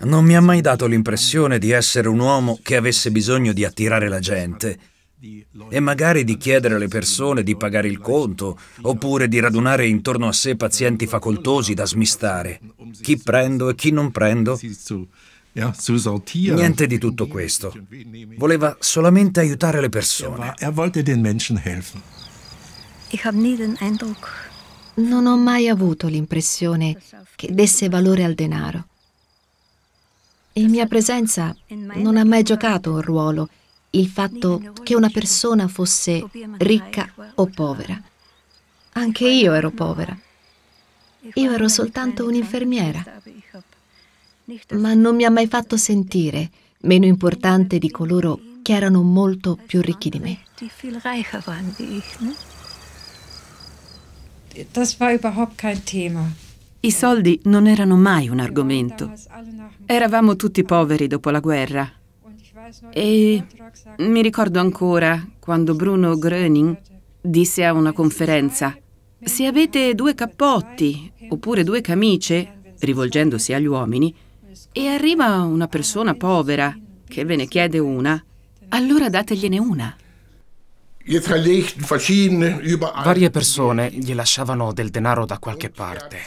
non mi ha mai dato l'impressione di essere un uomo che avesse bisogno di attirare la gente e magari di chiedere alle persone di pagare il conto oppure di radunare intorno a sé pazienti facoltosi da smistare. Chi prendo e chi non prendo? Niente di tutto questo. Voleva solamente aiutare le persone. Er, er wollte den Menschen helfen. Ich habe nie den Eindruck non ho mai avuto l'impressione che desse valore al denaro. In mia presenza non ha mai giocato un ruolo il fatto che una persona fosse ricca o povera. Anche io ero povera. Io ero soltanto un'infermiera. Ma non mi ha mai fatto sentire meno importante di coloro che erano molto più ricchi di me das war überhaupt kein Thema. I soldi non erano mai un argomento. Eravamo tutti poveri dopo la guerra. E mi ricordo ancora quando Bruno Gröning disse a una conferenza, se avete due cappotti oppure due camicie, rivolgendosi agli uomini, e arriva una persona povera che ve ne chiede una, allora dategliene una. Varie persone gli lasciavano del denaro da qualche parte,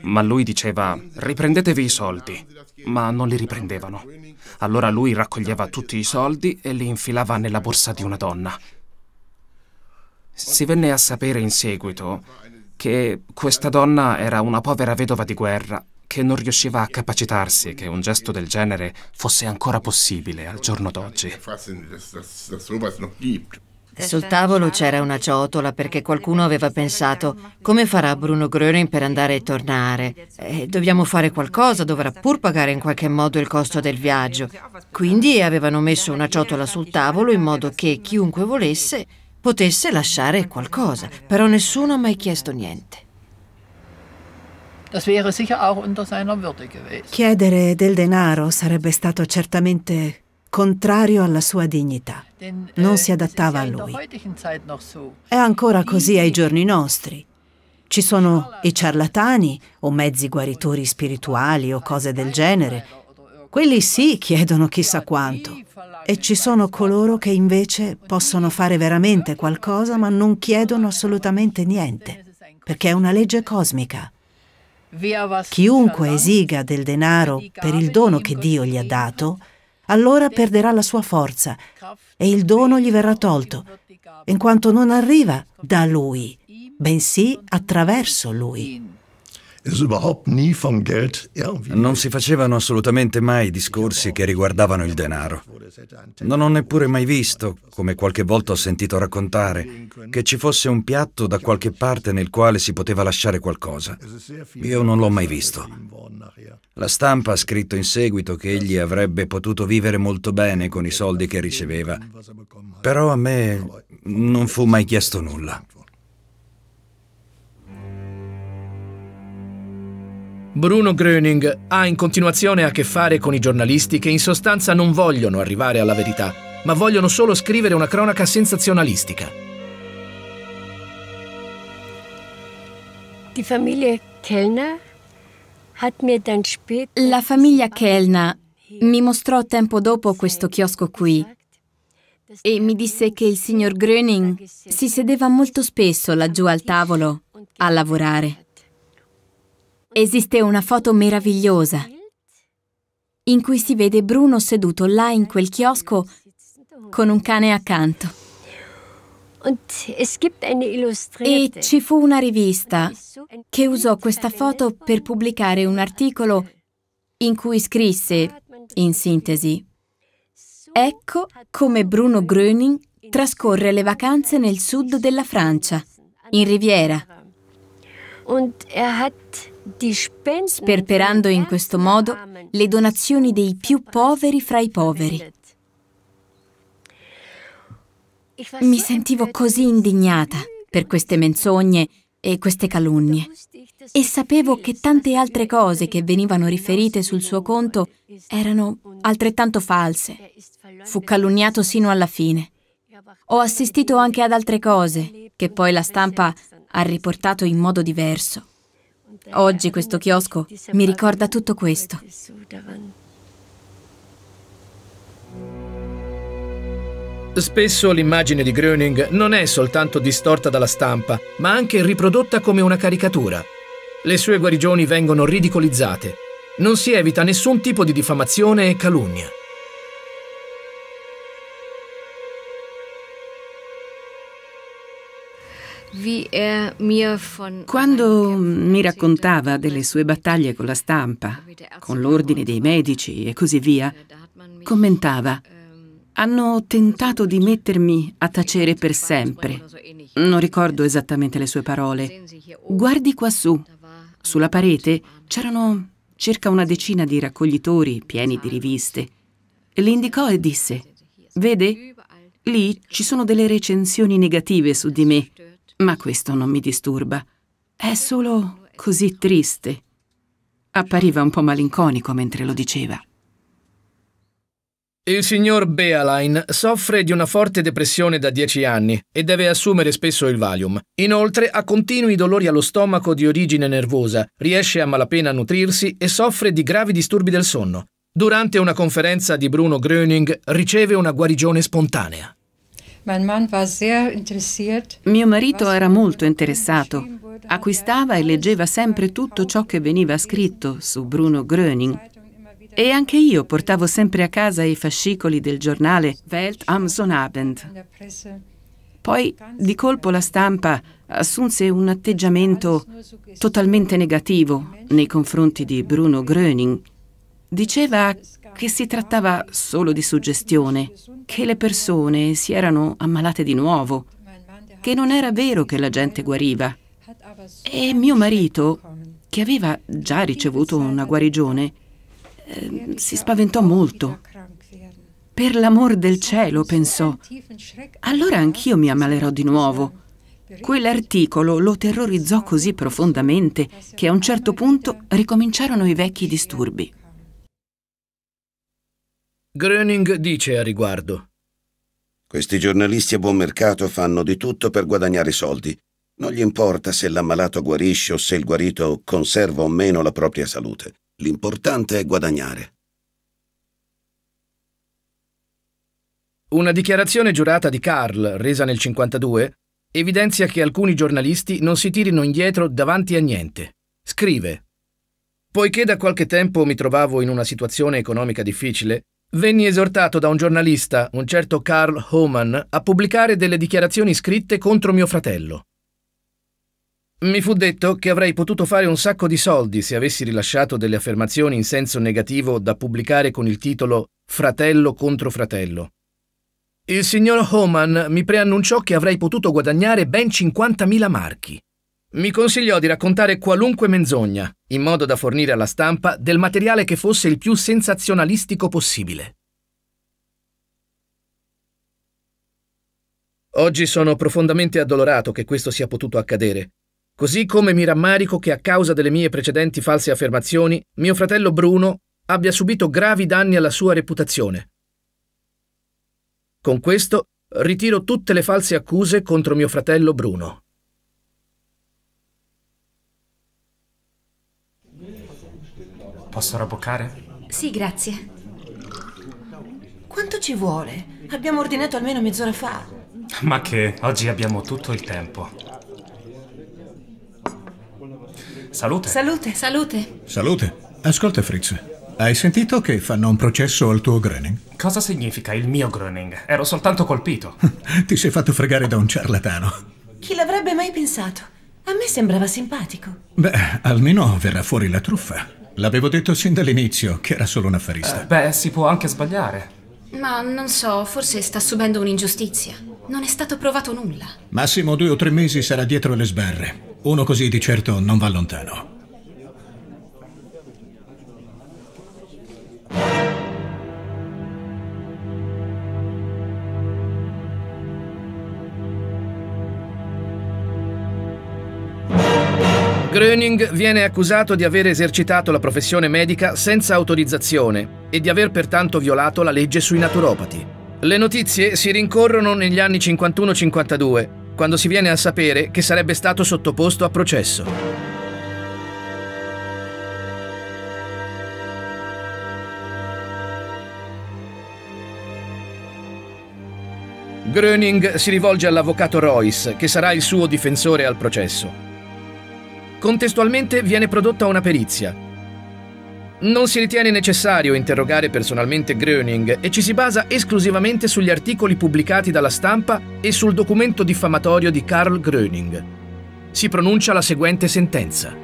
ma lui diceva riprendetevi i soldi, ma non li riprendevano. Allora lui raccoglieva tutti i soldi e li infilava nella borsa di una donna. Si venne a sapere in seguito che questa donna era una povera vedova di guerra che non riusciva a capacitarsi che un gesto del genere fosse ancora possibile al giorno d'oggi. Sul tavolo c'era una ciotola perché qualcuno aveva pensato come farà Bruno Gröning per andare e tornare? Eh, dobbiamo fare qualcosa, dovrà pur pagare in qualche modo il costo del viaggio. Quindi avevano messo una ciotola sul tavolo in modo che chiunque volesse potesse lasciare qualcosa, però nessuno ha mai chiesto niente. Chiedere del denaro sarebbe stato certamente contrario alla sua dignità. Non si adattava a lui. È ancora così ai giorni nostri. Ci sono i ciarlatani o mezzi guaritori spirituali o cose del genere. Quelli sì chiedono chissà quanto. E ci sono coloro che invece possono fare veramente qualcosa ma non chiedono assolutamente niente, perché è una legge cosmica. Chiunque esiga del denaro per il dono che Dio gli ha dato, allora perderà la sua forza e il dono gli verrà tolto, in quanto non arriva da lui, bensì attraverso lui. Non si facevano assolutamente mai discorsi che riguardavano il denaro. Non ho neppure mai visto, come qualche volta ho sentito raccontare, che ci fosse un piatto da qualche parte nel quale si poteva lasciare qualcosa. Io non l'ho mai visto. La stampa ha scritto in seguito che egli avrebbe potuto vivere molto bene con i soldi che riceveva, però a me non fu mai chiesto nulla. Bruno Gröning ha in continuazione a che fare con i giornalisti che in sostanza non vogliono arrivare alla verità, ma vogliono solo scrivere una cronaca sensazionalistica. Die Familie Kellner la famiglia Kellner mi mostrò tempo dopo questo chiosco qui e mi disse che il signor Gröning si sedeva molto spesso laggiù al tavolo a lavorare. Esiste una foto meravigliosa in cui si vede Bruno seduto là in quel chiosco con un cane accanto. E ci fu una rivista che usò questa foto per pubblicare un articolo in cui scrisse, in sintesi, Ecco come Bruno Gröning trascorre le vacanze nel sud della Francia, in Riviera. Und er sperperando in questo modo le donazioni dei più poveri fra i poveri. Mi sentivo così indignata per queste menzogne e queste calunnie e sapevo che tante altre cose che venivano riferite sul suo conto erano altrettanto false. Fu calunniato sino alla fine. Ho assistito anche ad altre cose che poi la stampa ha riportato in modo diverso. Oggi questo chiosco mi ricorda tutto questo. Spesso l'immagine di Gröning non è soltanto distorta dalla stampa, ma anche riprodotta come una caricatura. Le sue guarigioni vengono ridicolizzate. Non si evita nessun tipo di diffamazione e calunnia. Quando mi raccontava delle sue battaglie con la stampa, con l'ordine dei medici e così via, commentava, ehm, hanno tentato di mettermi a tacere per sempre. Non ricordo esattamente le sue parole. Guardi quassù. Sulla parete c'erano circa una decina di raccoglitori pieni di riviste. Le indicò e disse, vede, lì ci sono delle recensioni negative su di me ma questo non mi disturba. È solo così triste. Appariva un po' malinconico mentre lo diceva. Il signor Bealine soffre di una forte depressione da dieci anni e deve assumere spesso il Valium. Inoltre ha continui dolori allo stomaco di origine nervosa, riesce a malapena a nutrirsi e soffre di gravi disturbi del sonno. Durante una conferenza di Bruno Gröning riceve una guarigione spontanea. Mio marito era molto interessato. Acquistava e leggeva sempre tutto ciò che veniva scritto su Bruno Gröning. E anche io portavo sempre a casa i fascicoli del giornale Welt am Sonnabend. Poi di colpo la stampa assunse un atteggiamento totalmente negativo nei confronti di Bruno Gröning. Diceva che si trattava solo di suggestione, che le persone si erano ammalate di nuovo, che non era vero che la gente guariva. E mio marito, che aveva già ricevuto una guarigione, ehm, si spaventò molto. Per l'amor del cielo, pensò. Allora anch'io mi ammalerò di nuovo. Quell'articolo lo terrorizzò così profondamente che a un certo punto ricominciarono i vecchi disturbi. Gröning dice a riguardo. Questi giornalisti a buon mercato fanno di tutto per guadagnare soldi. Non gli importa se l'ammalato guarisce o se il guarito conserva o meno la propria salute. L'importante è guadagnare. Una dichiarazione giurata di Karl, resa nel 52, evidenzia che alcuni giornalisti non si tirino indietro davanti a niente. Scrive: Poiché da qualche tempo mi trovavo in una situazione economica difficile, Venni esortato da un giornalista, un certo Carl Homan, a pubblicare delle dichiarazioni scritte contro mio fratello. Mi fu detto che avrei potuto fare un sacco di soldi se avessi rilasciato delle affermazioni in senso negativo da pubblicare con il titolo Fratello contro fratello. Il signor Homan mi preannunciò che avrei potuto guadagnare ben 50.000 marchi. Mi consigliò di raccontare qualunque menzogna, in modo da fornire alla stampa del materiale che fosse il più sensazionalistico possibile. Oggi sono profondamente addolorato che questo sia potuto accadere, così come mi rammarico che a causa delle mie precedenti false affermazioni mio fratello Bruno abbia subito gravi danni alla sua reputazione. Con questo ritiro tutte le false accuse contro mio fratello Bruno. Posso rabboccare? Sì, grazie. Quanto ci vuole? Abbiamo ordinato almeno mezz'ora fa. Ma che, oggi abbiamo tutto il tempo. Salute. Salute, salute. Salute. Ascolta, Fritz. Hai sentito che fanno un processo al tuo Groening? Cosa significa il mio Groening? Ero soltanto colpito. Ti sei fatto fregare da un ciarlatano. Chi l'avrebbe mai pensato? A me sembrava simpatico. Beh, almeno verrà fuori la truffa. L'avevo detto sin dall'inizio che era solo un affarista. Eh, beh, si può anche sbagliare. Ma non so, forse sta subendo un'ingiustizia. Non è stato provato nulla. Massimo due o tre mesi sarà dietro le sbarre. Uno così di certo non va lontano. Gröning viene accusato di aver esercitato la professione medica senza autorizzazione e di aver pertanto violato la legge sui naturopati. Le notizie si rincorrono negli anni 51-52, quando si viene a sapere che sarebbe stato sottoposto a processo. Gröning si rivolge all'avvocato Royce, che sarà il suo difensore al processo. Contestualmente viene prodotta una perizia. Non si ritiene necessario interrogare personalmente Gröning e ci si basa esclusivamente sugli articoli pubblicati dalla stampa e sul documento diffamatorio di Karl Gröning. Si pronuncia la seguente sentenza.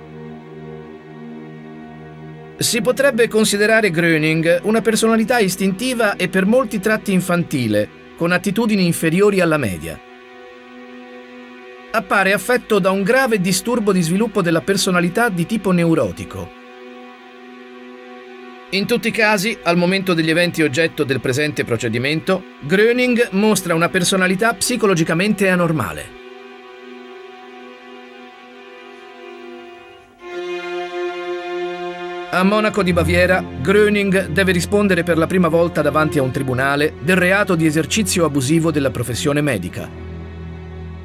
Si potrebbe considerare Gröning una personalità istintiva e per molti tratti infantile, con attitudini inferiori alla media appare affetto da un grave disturbo di sviluppo della personalità di tipo neurotico. In tutti i casi, al momento degli eventi oggetto del presente procedimento, Gröning mostra una personalità psicologicamente anormale. A Monaco di Baviera, Gröning deve rispondere per la prima volta davanti a un tribunale del reato di esercizio abusivo della professione medica,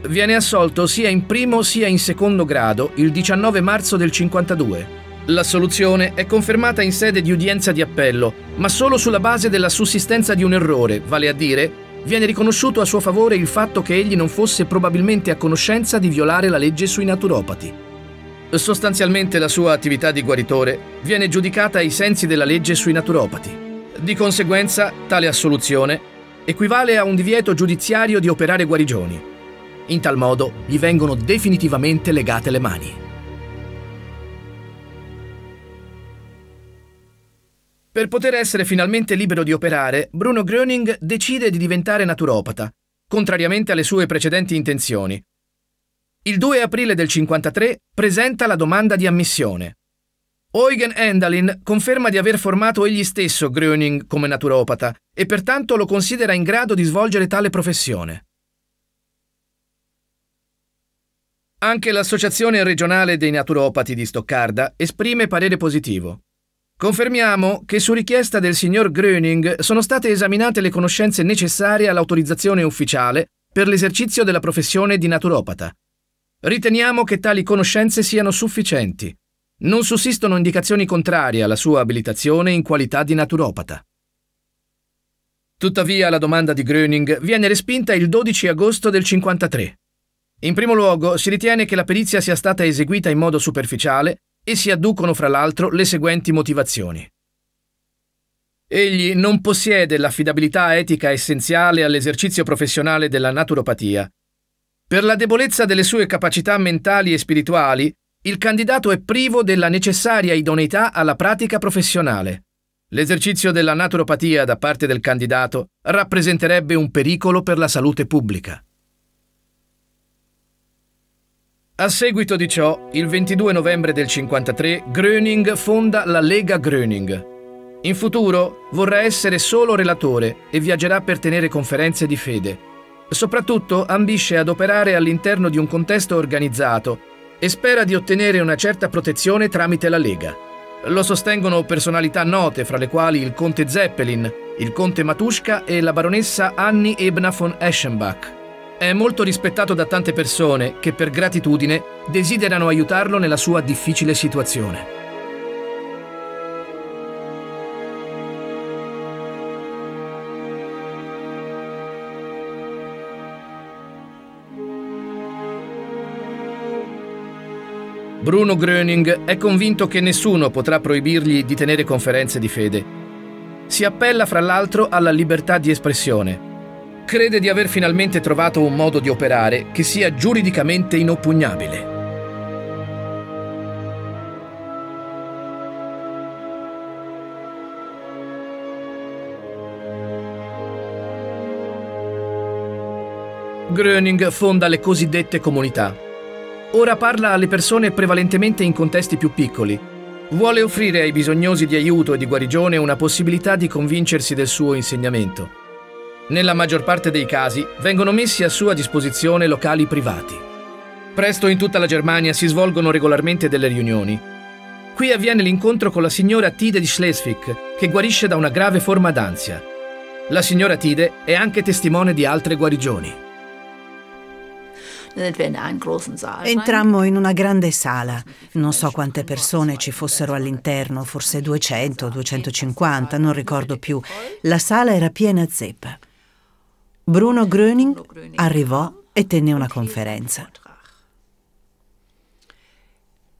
Viene assolto sia in primo sia in secondo grado il 19 marzo del 52. L'assoluzione è confermata in sede di udienza di appello, ma solo sulla base della sussistenza di un errore, vale a dire viene riconosciuto a suo favore il fatto che egli non fosse probabilmente a conoscenza di violare la legge sui naturopati. Sostanzialmente la sua attività di guaritore viene giudicata ai sensi della legge sui naturopati. Di conseguenza, tale assoluzione equivale a un divieto giudiziario di operare guarigioni. In tal modo gli vengono definitivamente legate le mani. Per poter essere finalmente libero di operare, Bruno Gröning decide di diventare naturopata, contrariamente alle sue precedenti intenzioni. Il 2 aprile del 1953 presenta la domanda di ammissione. Eugen Endalin conferma di aver formato egli stesso Gröning come naturopata e pertanto lo considera in grado di svolgere tale professione. Anche l'Associazione regionale dei naturopati di Stoccarda esprime parere positivo. Confermiamo che su richiesta del signor Gröning sono state esaminate le conoscenze necessarie all'autorizzazione ufficiale per l'esercizio della professione di naturopata. Riteniamo che tali conoscenze siano sufficienti. Non sussistono indicazioni contrarie alla sua abilitazione in qualità di naturopata. Tuttavia la domanda di Gröning viene respinta il 12 agosto del 1953. In primo luogo, si ritiene che la perizia sia stata eseguita in modo superficiale e si adducono fra l'altro le seguenti motivazioni. Egli non possiede l'affidabilità etica essenziale all'esercizio professionale della naturopatia. Per la debolezza delle sue capacità mentali e spirituali, il candidato è privo della necessaria idoneità alla pratica professionale. L'esercizio della naturopatia da parte del candidato rappresenterebbe un pericolo per la salute pubblica. A seguito di ciò, il 22 novembre del 53, Gröning fonda la Lega Gröning. In futuro vorrà essere solo relatore e viaggerà per tenere conferenze di fede. Soprattutto ambisce ad operare all'interno di un contesto organizzato e spera di ottenere una certa protezione tramite la Lega. Lo sostengono personalità note, fra le quali il conte Zeppelin, il conte Matushka e la baronessa Annie Ebna von Eschenbach. È molto rispettato da tante persone che per gratitudine desiderano aiutarlo nella sua difficile situazione. Bruno Gröning è convinto che nessuno potrà proibirgli di tenere conferenze di fede. Si appella fra l'altro alla libertà di espressione, crede di aver finalmente trovato un modo di operare che sia giuridicamente inoppugnabile. Gröning fonda le cosiddette comunità. Ora parla alle persone prevalentemente in contesti più piccoli. Vuole offrire ai bisognosi di aiuto e di guarigione una possibilità di convincersi del suo insegnamento. Nella maggior parte dei casi vengono messi a sua disposizione locali privati. Presto in tutta la Germania si svolgono regolarmente delle riunioni. Qui avviene l'incontro con la signora Tide di Schleswig, che guarisce da una grave forma d'ansia. La signora Tide è anche testimone di altre guarigioni. Entrammo in una grande sala, non so quante persone ci fossero all'interno, forse 200, 250, non ricordo più. La sala era piena zeppa. Bruno Gröning arrivò e tenne una conferenza.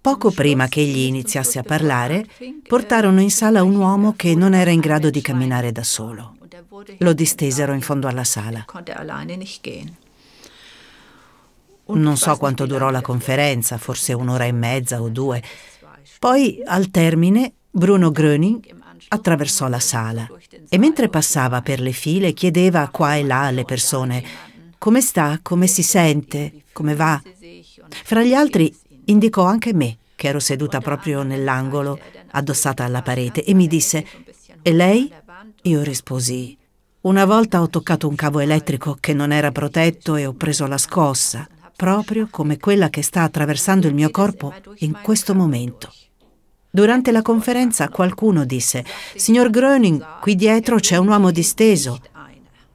Poco prima che egli iniziasse a parlare, portarono in sala un uomo che non era in grado di camminare da solo. Lo distesero in fondo alla sala. Non so quanto durò la conferenza, forse un'ora e mezza o due. Poi, al termine, Bruno Gröning attraversò la sala e mentre passava per le file chiedeva qua e là alle persone come sta, come si sente, come va. Fra gli altri indicò anche me, che ero seduta proprio nell'angolo, addossata alla parete, e mi disse, e lei? Io risposi, una volta ho toccato un cavo elettrico che non era protetto e ho preso la scossa, proprio come quella che sta attraversando il mio corpo in questo momento. Durante la conferenza qualcuno disse, Signor Gröning, qui dietro c'è un uomo disteso.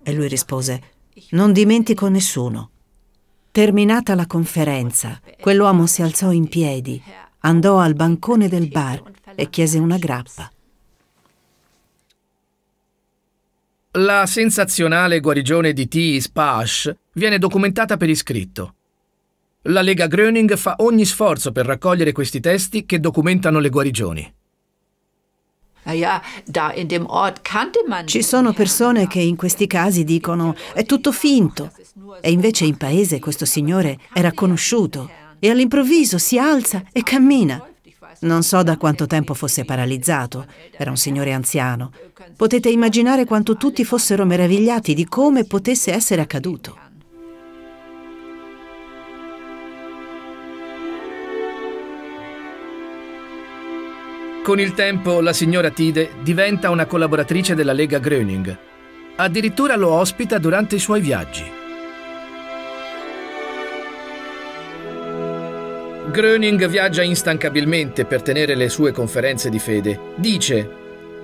E lui rispose, Non dimentico nessuno. Terminata la conferenza, quell'uomo si alzò in piedi, andò al bancone del bar e chiese una grappa. La sensazionale guarigione di T. Spash viene documentata per iscritto. La Lega Gröning fa ogni sforzo per raccogliere questi testi che documentano le guarigioni. Ci sono persone che in questi casi dicono è tutto finto e invece in paese questo signore era conosciuto e all'improvviso si alza e cammina. Non so da quanto tempo fosse paralizzato, era un signore anziano. Potete immaginare quanto tutti fossero meravigliati di come potesse essere accaduto. Con il tempo la signora Tide diventa una collaboratrice della Lega Gröning. Addirittura lo ospita durante i suoi viaggi. Gröning viaggia instancabilmente per tenere le sue conferenze di fede. Dice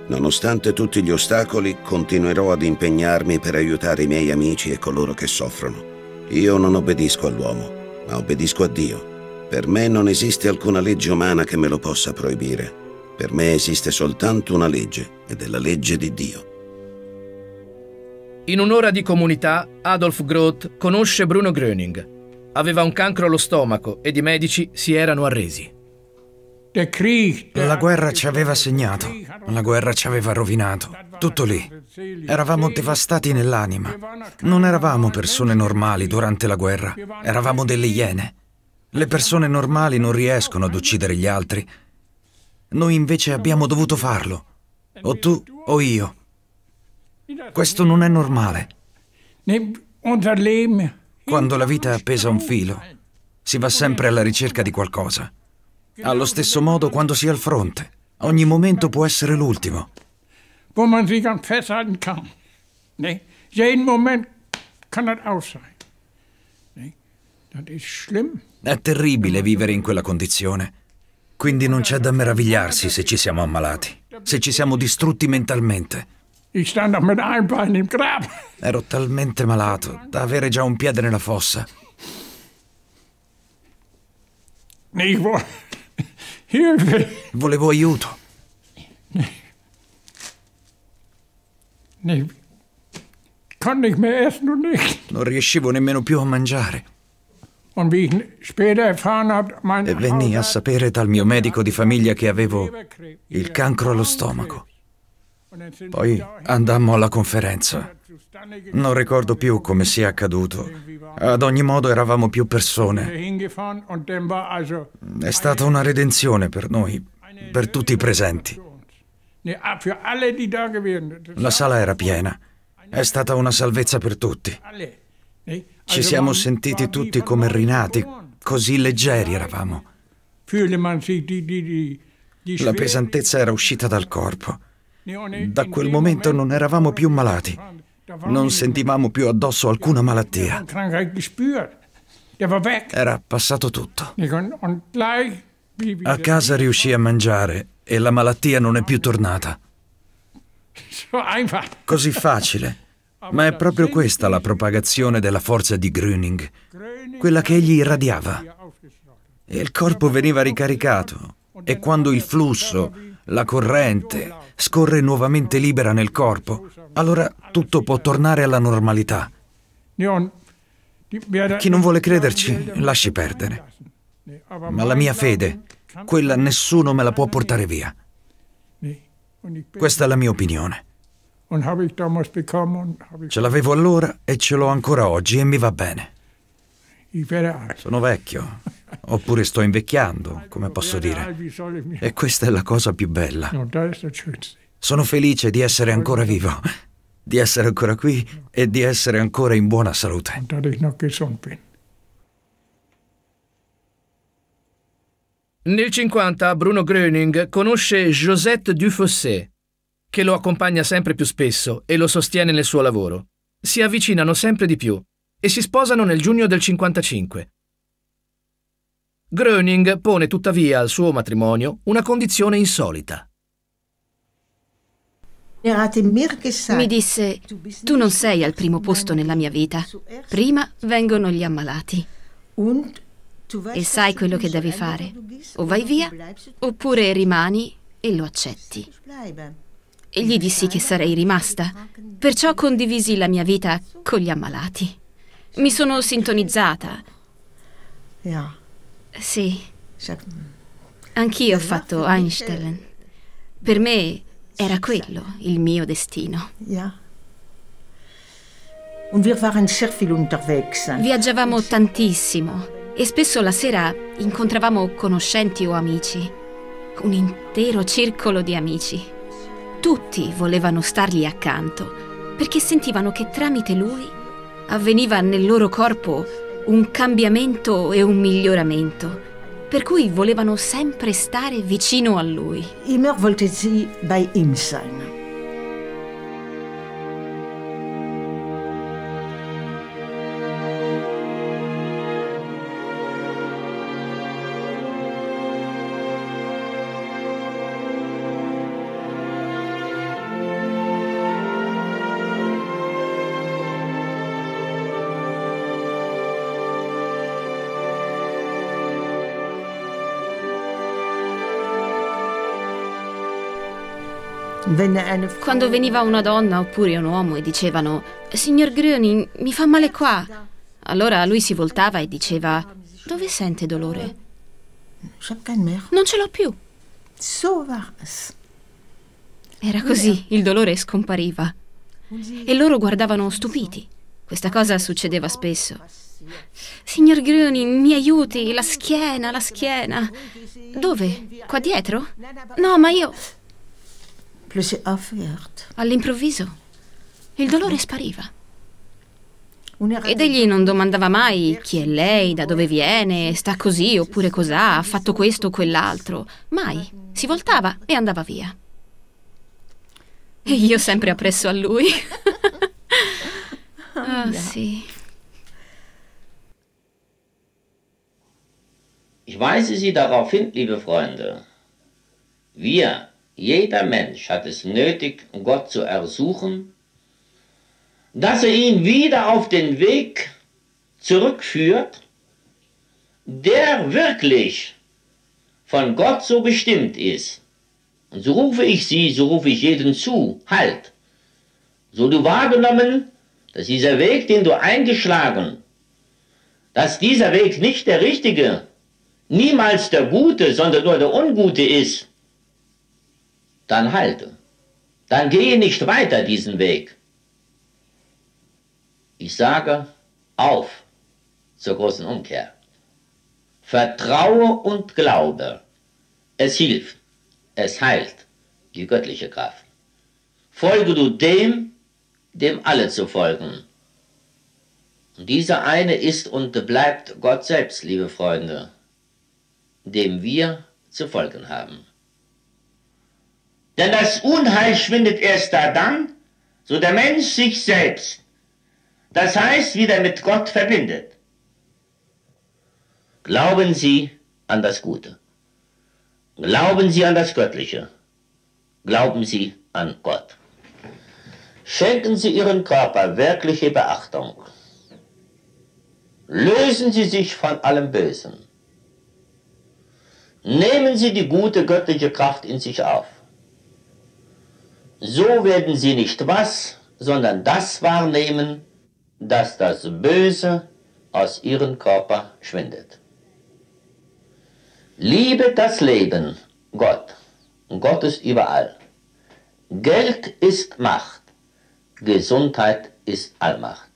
Nonostante tutti gli ostacoli, continuerò ad impegnarmi per aiutare i miei amici e coloro che soffrono. Io non obbedisco all'uomo, ma obbedisco a Dio. Per me non esiste alcuna legge umana che me lo possa proibire. Per me esiste soltanto una legge ed è la legge di Dio. In un'ora di comunità, Adolf Groth conosce Bruno Gröning. Aveva un cancro allo stomaco ed i medici si erano arresi. La guerra ci aveva segnato, la guerra ci aveva rovinato, tutto lì. Eravamo devastati nell'anima. Non eravamo persone normali durante la guerra, eravamo delle iene. Le persone normali non riescono ad uccidere gli altri, noi invece abbiamo dovuto farlo. O tu o io. Questo non è normale. Quando la vita appesa a un filo, si va sempre alla ricerca di qualcosa. Allo stesso modo quando si è al fronte. Ogni momento può essere l'ultimo. Er è terribile vivere in quella condizione. Quindi non c'è da meravigliarsi se ci siamo ammalati, se ci siamo distrutti mentalmente. Ero talmente malato da avere già un piede nella fossa. Volevo aiuto. Non riuscivo nemmeno più a mangiare. E venni a sapere dal mio medico di famiglia che avevo il cancro allo stomaco. Poi andammo alla conferenza. Non ricordo più come sia accaduto. Ad ogni modo eravamo più persone. È stata una redenzione per noi, per tutti i presenti. La sala era piena. È stata una salvezza per tutti. Ci siamo sentiti tutti come rinati, così leggeri eravamo. La pesantezza era uscita dal corpo. Da quel momento non eravamo più malati. Non sentivamo più addosso alcuna malattia. Era passato tutto. A casa riuscì a mangiare e la malattia non è più tornata. Così facile. Ma è proprio questa la propagazione della forza di Gröning, quella che egli irradiava. E il corpo veniva ricaricato e quando il flusso, la corrente, scorre nuovamente libera nel corpo, allora tutto può tornare alla normalità. Chi non vuole crederci, lasci perdere. Ma la mia fede, quella nessuno me la può portare via. Questa è la mia opinione ce l'avevo allora e ce l'ho ancora oggi e mi va bene. Sono vecchio, oppure sto invecchiando, come posso dire. E questa è la cosa più bella. Sono felice di essere ancora vivo, di essere ancora qui e di essere ancora in buona salute. Nel 50 Bruno Gröning conosce Josette Dufossé, che lo accompagna sempre più spesso e lo sostiene nel suo lavoro, si avvicinano sempre di più e si sposano nel giugno del 55. Gröning pone tuttavia al suo matrimonio una condizione insolita. Mi disse, tu non sei al primo posto nella mia vita. Prima vengono gli ammalati. E sai quello che devi fare. O vai via, oppure rimani e lo accetti e gli dissi che sarei rimasta, perciò condivisi la mia vita con gli ammalati. Mi sono sintonizzata. Sì. Cioè, Anch'io ho fatto Einstein. Per me era quello il mio destino. Viaggiavamo tantissimo e spesso la sera incontravamo conoscenti o amici. Un intero circolo di amici. Tutti volevano stargli accanto perché sentivano che tramite lui avveniva nel loro corpo un cambiamento e un miglioramento, per cui volevano sempre stare vicino a lui. Immer wollte sie bei ihm sein. Eh, Quando veniva una donna oppure un uomo e dicevano Signor Gröning, mi fa male qua. Allora lui si voltava e diceva Dove sente dolore? Non ce l'ho più. Era così, il dolore scompariva. E loro guardavano stupiti. Questa cosa succedeva spesso. Signor Gröning, mi aiuti, la schiena, la schiena. Dove? Qua dietro? No, ma io... All'improvviso il dolore spariva. Ed egli non domandava mai chi è lei, da dove viene, sta così oppure cos'ha, ha fatto questo o quell'altro. Mai. Si voltava e andava via. E io sempre appresso a lui. Ah, oh, sì. Ich weise Sie darauf hin, liebe Freunde. Wir Jeder Mensch hat es nötig, Gott zu ersuchen, dass er ihn wieder auf den Weg zurückführt, der wirklich von Gott so bestimmt ist. Und so rufe ich sie, so rufe ich jeden zu, halt. So du wahrgenommen, dass dieser Weg, den du eingeschlagen, dass dieser Weg nicht der richtige, niemals der gute, sondern nur der ungute ist, dann halte. Dann gehe nicht weiter diesen Weg. Ich sage auf zur großen Umkehr. Vertraue und glaube. Es hilft, es heilt die göttliche Kraft. Folge du dem, dem alle zu folgen. Und dieser eine ist und bleibt Gott selbst, liebe Freunde, dem wir zu folgen haben. Denn das Unheil schwindet erst da dann, so der Mensch sich selbst, das heißt wieder mit Gott verbindet. Glauben Sie an das Gute. Glauben Sie an das Göttliche. Glauben Sie an Gott. Schenken Sie Ihren Körper wirkliche Beachtung. Lösen Sie sich von allem Bösen. Nehmen Sie die gute göttliche Kraft in sich auf. So werden sie nicht was, sondern das wahrnehmen, dass das Böse aus ihrem Körper schwindet. Liebe das Leben, Gott. Gott ist überall. Geld ist Macht. Gesundheit ist Allmacht.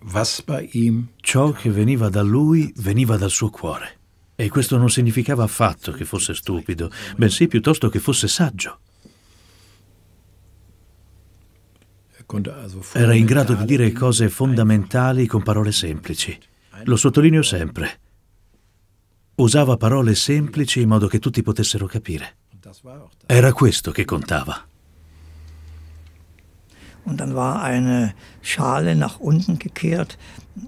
Was bei ihm ciò che veniva da lui veniva dal suo cuore. E questo non significava affatto che fosse stupido, bensì piuttosto che fosse saggio. Era in grado di dire cose fondamentali con parole semplici. Lo sottolineo sempre. Usava parole semplici in modo che tutti potessero capire. Era questo che contava. E poi war eine Schale nach unten gekehrt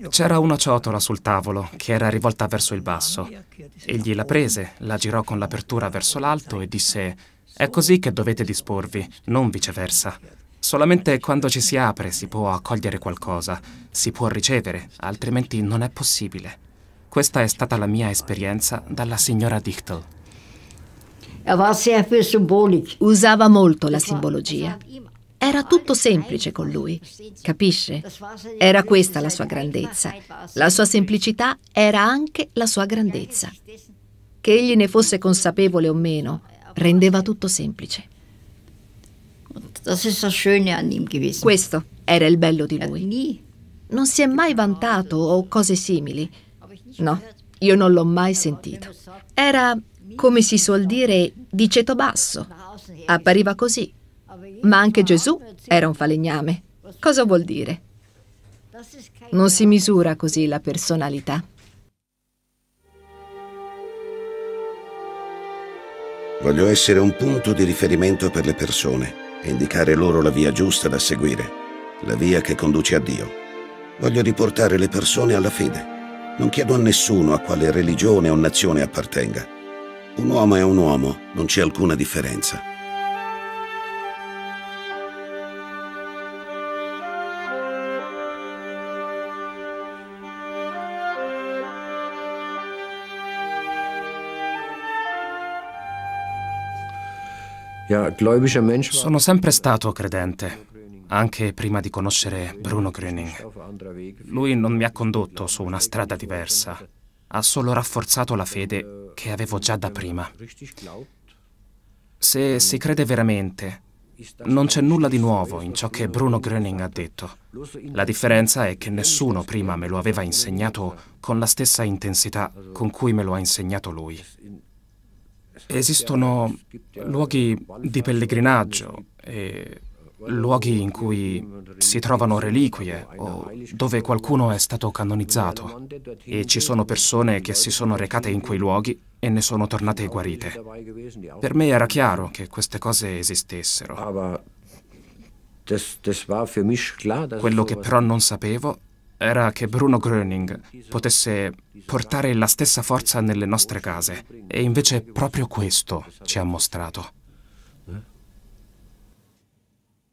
c'era una ciotola sul tavolo che era rivolta verso il basso. Egli la prese, la girò con l'apertura verso l'alto e disse è così che dovete disporvi, non viceversa. Solamente quando ci si apre si può accogliere qualcosa, si può ricevere, altrimenti non è possibile. Questa è stata la mia esperienza dalla signora Dichtel. Usava molto la simbologia. Era tutto semplice con lui, capisce? Era questa la sua grandezza. La sua semplicità era anche la sua grandezza. Che egli ne fosse consapevole o meno, rendeva tutto semplice. Questo era il bello di er lui. Non si è mai vantato o cose simili. No, io non l'ho mai sentito. Era, come si suol dire, di ceto basso. Appariva così, ma anche Gesù era un falegname. Cosa vuol dire? Non si misura così la personalità. Voglio essere un punto di riferimento per le persone e indicare loro la via giusta da seguire, la via che conduce a Dio. Voglio riportare le persone alla fede. Non chiedo a nessuno a quale religione o nazione appartenga. Un uomo è un uomo, non c'è alcuna differenza. Sono sempre stato credente, anche prima di conoscere Bruno Gröning. Lui non mi ha condotto su una strada diversa, ha solo rafforzato la fede che avevo già da prima. Se si crede veramente, non c'è nulla di nuovo in ciò che Bruno Gröning ha detto. La differenza è che nessuno prima me lo aveva insegnato con la stessa intensità con cui me lo ha insegnato lui esistono luoghi di pellegrinaggio e luoghi in cui si trovano reliquie o dove qualcuno è stato canonizzato e ci sono persone che si sono recate in quei luoghi e ne sono tornate guarite. Per me era chiaro che queste cose esistessero. Quello che però non sapevo era che Bruno Gröning potesse portare la stessa forza nelle nostre case e invece proprio questo ci ha mostrato.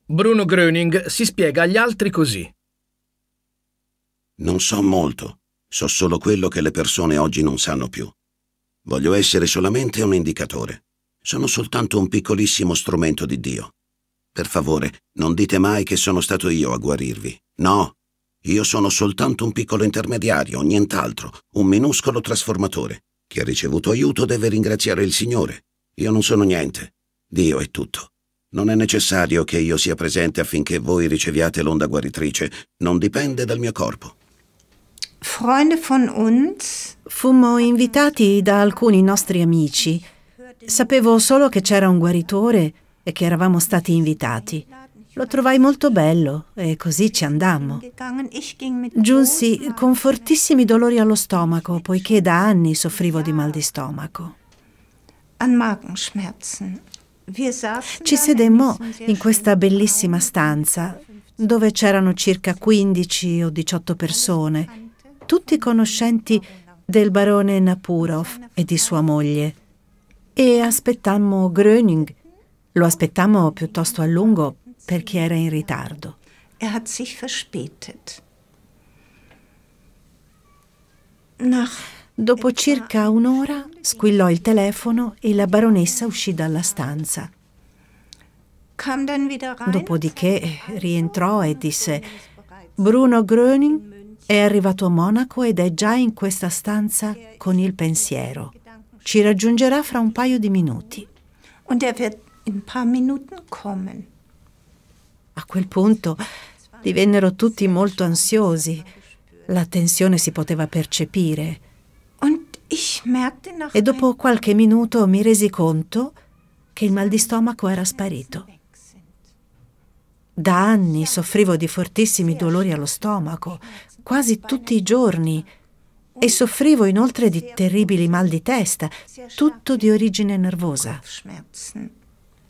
Bruno Gröning si spiega agli altri così. Non so molto, so solo quello che le persone oggi non sanno più. Voglio essere solamente un indicatore. Sono soltanto un piccolissimo strumento di Dio. Per favore, non dite mai che sono stato io a guarirvi. No, io sono soltanto un piccolo intermediario, nient'altro, un minuscolo trasformatore. Chi ha ricevuto aiuto deve ringraziare il Signore. Io non sono niente. Dio è tutto. Non è necessario che io sia presente affinché voi riceviate l'onda guaritrice. Non dipende dal mio corpo. Freunde von uns? Fummo invitati da alcuni nostri amici. Sapevo solo che c'era un guaritore e che eravamo stati invitati. Lo trovai molto bello e così ci andammo. Giunsi con fortissimi dolori allo stomaco, poiché da anni soffrivo di mal di stomaco. Ci sedemmo in questa bellissima stanza dove c'erano circa 15 o 18 persone, tutti conoscenti del barone Napurov e di sua moglie. E aspettammo Gröning. Lo aspettammo piuttosto a lungo perché era in ritardo. Er hat sich verspätet. Dopo circa un'ora squillò il telefono e la baronessa uscì dalla stanza. Dopodiché rientrò e disse Bruno Gröning è arrivato a Monaco ed è già in questa stanza con il pensiero. Ci raggiungerà fra un paio di minuti. Und er wird in paar Minuten kommen. A quel punto divennero tutti molto ansiosi. La tensione si poteva percepire. E dopo qualche minuto mi resi conto che il mal di stomaco era sparito. Da anni soffrivo di fortissimi dolori allo stomaco, quasi tutti i giorni, e soffrivo inoltre di terribili mal di testa, tutto di origine nervosa.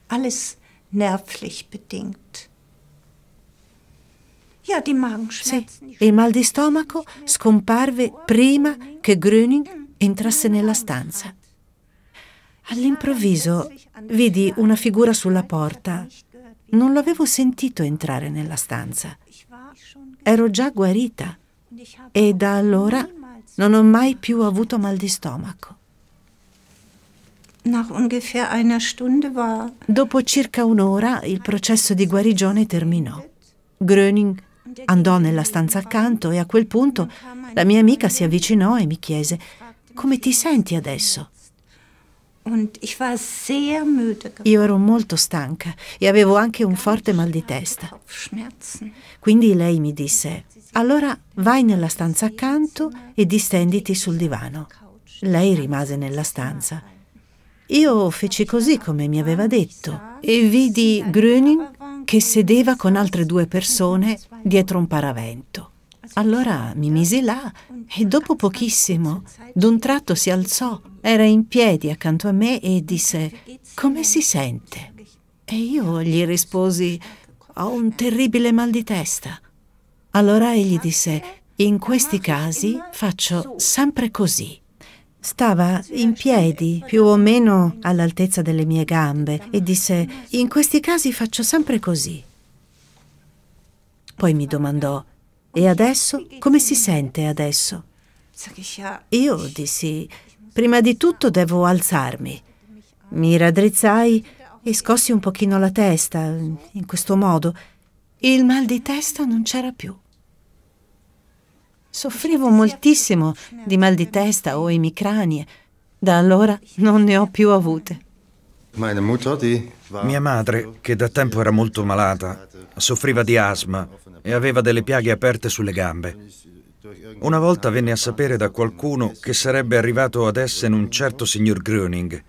Alles nervlich bedingt. Sì, il mal di stomaco scomparve prima che Gröning entrasse nella stanza. All'improvviso vidi una figura sulla porta. Non l'avevo sentito entrare nella stanza. Ero già guarita e da allora non ho mai più avuto mal di stomaco. Dopo circa un'ora il processo di guarigione terminò. Gröning Andò nella stanza accanto e a quel punto la mia amica si avvicinò e mi chiese come ti senti adesso? Io ero molto stanca e avevo anche un forte mal di testa. Quindi lei mi disse, allora vai nella stanza accanto e distenditi sul divano. Lei rimase nella stanza. Io feci così come mi aveva detto e vidi Gröning che sedeva con altre due persone dietro un paravento. Allora mi misi là e dopo pochissimo, d'un tratto si alzò, era in piedi accanto a me e disse «Come si sente?» E io gli risposi «Ho un terribile mal di testa». Allora egli disse «In questi casi faccio sempre così». Stava in piedi, più o meno all'altezza delle mie gambe, e disse, in questi casi faccio sempre così. Poi mi domandò, e adesso? Come si sente adesso? Io dissi, prima di tutto devo alzarmi. Mi raddrizzai e scossi un pochino la testa, in questo modo. Il mal di testa non c'era più. Soffrivo moltissimo di mal di testa o emicranie. Da allora non ne ho più avute. Mia madre, che da tempo era molto malata, soffriva di asma e aveva delle piaghe aperte sulle gambe. Una volta venne a sapere da qualcuno che sarebbe arrivato ad Essen un certo signor Gröning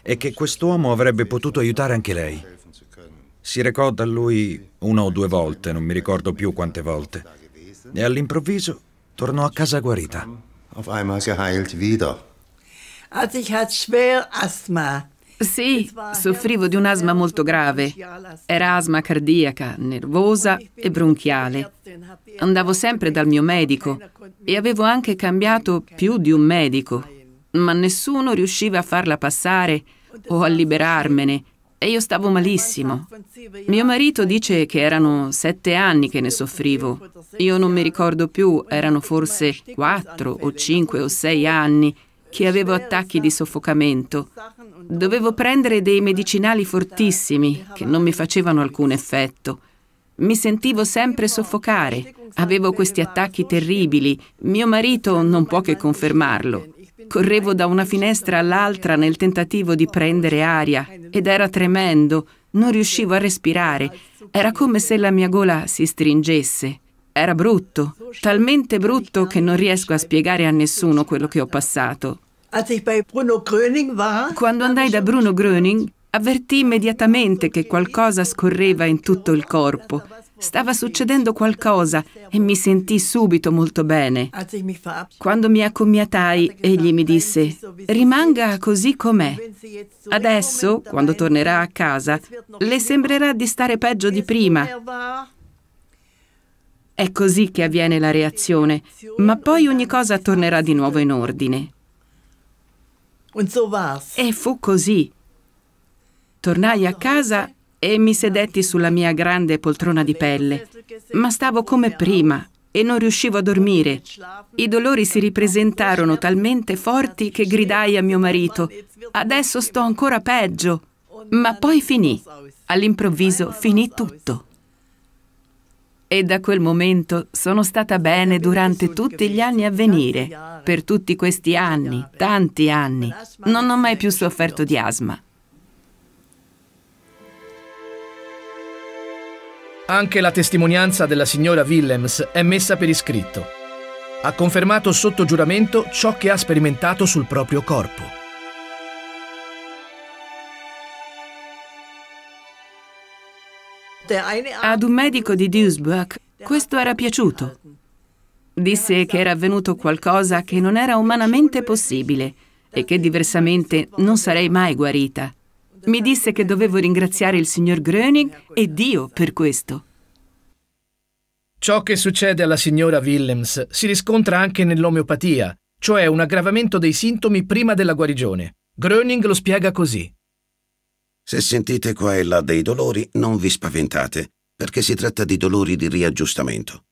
e che quest'uomo avrebbe potuto aiutare anche lei. Si recò da lui una o due volte, non mi ricordo più quante volte, e all'improvviso tornò a casa guarita. Auf einmal geheilt wieder. Also ich hatte schwer Asthma. Sì, soffrivo di un'asma molto grave. Era asma cardiaca, nervosa e bronchiale. Andavo sempre dal mio medico e avevo anche cambiato più di un medico, ma nessuno riusciva a farla passare o a liberarmene e io stavo malissimo. Mio marito dice che erano sette anni che ne soffrivo. Io non mi ricordo più, erano forse quattro o cinque o sei anni che avevo attacchi di soffocamento. Dovevo prendere dei medicinali fortissimi che non mi facevano alcun effetto. Mi sentivo sempre soffocare, avevo questi attacchi terribili. Mio marito non può che confermarlo. Correvo da una finestra all'altra nel tentativo di prendere aria ed era tremendo, non riuscivo a respirare, era come se la mia gola si stringesse. Era brutto, talmente brutto che non riesco a spiegare a nessuno quello che ho passato. Ah, Quando andai da Bruno Gröning, avvertì immediatamente che qualcosa scorreva in tutto il corpo Stava succedendo qualcosa e mi sentì subito molto bene. Quando mi accommiatai, egli mi disse, rimanga così com'è. Adesso, quando tornerà a casa, le sembrerà di stare peggio di prima. È così che avviene la reazione, ma poi ogni cosa tornerà di nuovo in ordine. E fu così. Tornai a casa e mi sedetti sulla mia grande poltrona di pelle, ma stavo come prima e non riuscivo a dormire. I dolori si ripresentarono talmente forti che gridai a mio marito, adesso sto ancora peggio, ma poi finì. All'improvviso finì tutto. E da quel momento sono stata bene durante tutti gli anni a venire, per tutti questi anni, tanti anni. Non ho mai più sofferto di asma. Anche la testimonianza della signora Willems è messa per iscritto. Ha confermato sotto giuramento ciò che ha sperimentato sul proprio corpo. Ad un medico di Duisburg questo era piaciuto. Disse che era avvenuto qualcosa che non era umanamente possibile e che diversamente non sarei mai guarita. Mi disse che dovevo ringraziare il signor Gröning e Dio per questo. Ciò che succede alla signora Willems si riscontra anche nell'omeopatia, cioè un aggravamento dei sintomi prima della guarigione. Gröning lo spiega così. Se sentite qua e là dei dolori, non vi spaventate, perché si tratta di dolori di riaggiustamento.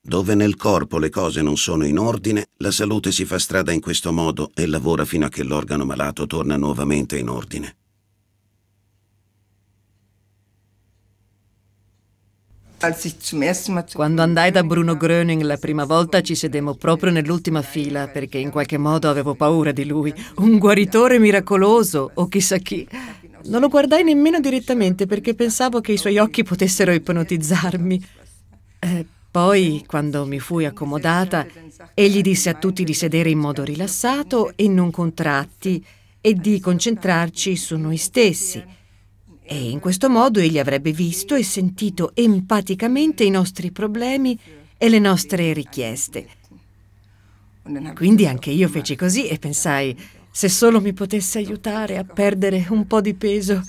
Dove nel corpo le cose non sono in ordine, la salute si fa strada in questo modo e lavora fino a che l'organo malato torna nuovamente in ordine. Quando andai da Bruno Gröning la prima volta ci sedemmo proprio nell'ultima fila perché in qualche modo avevo paura di lui, un guaritore miracoloso o chissà chi. Non lo guardai nemmeno direttamente perché pensavo che i suoi occhi potessero ipnotizzarmi. Eh, poi, quando mi fui accomodata, egli disse a tutti di sedere in modo rilassato e non contratti e di concentrarci su noi stessi e in questo modo egli avrebbe visto e sentito empaticamente i nostri problemi e le nostre richieste. Quindi anche io feci così e pensai, se solo mi potesse aiutare a perdere un po' di peso.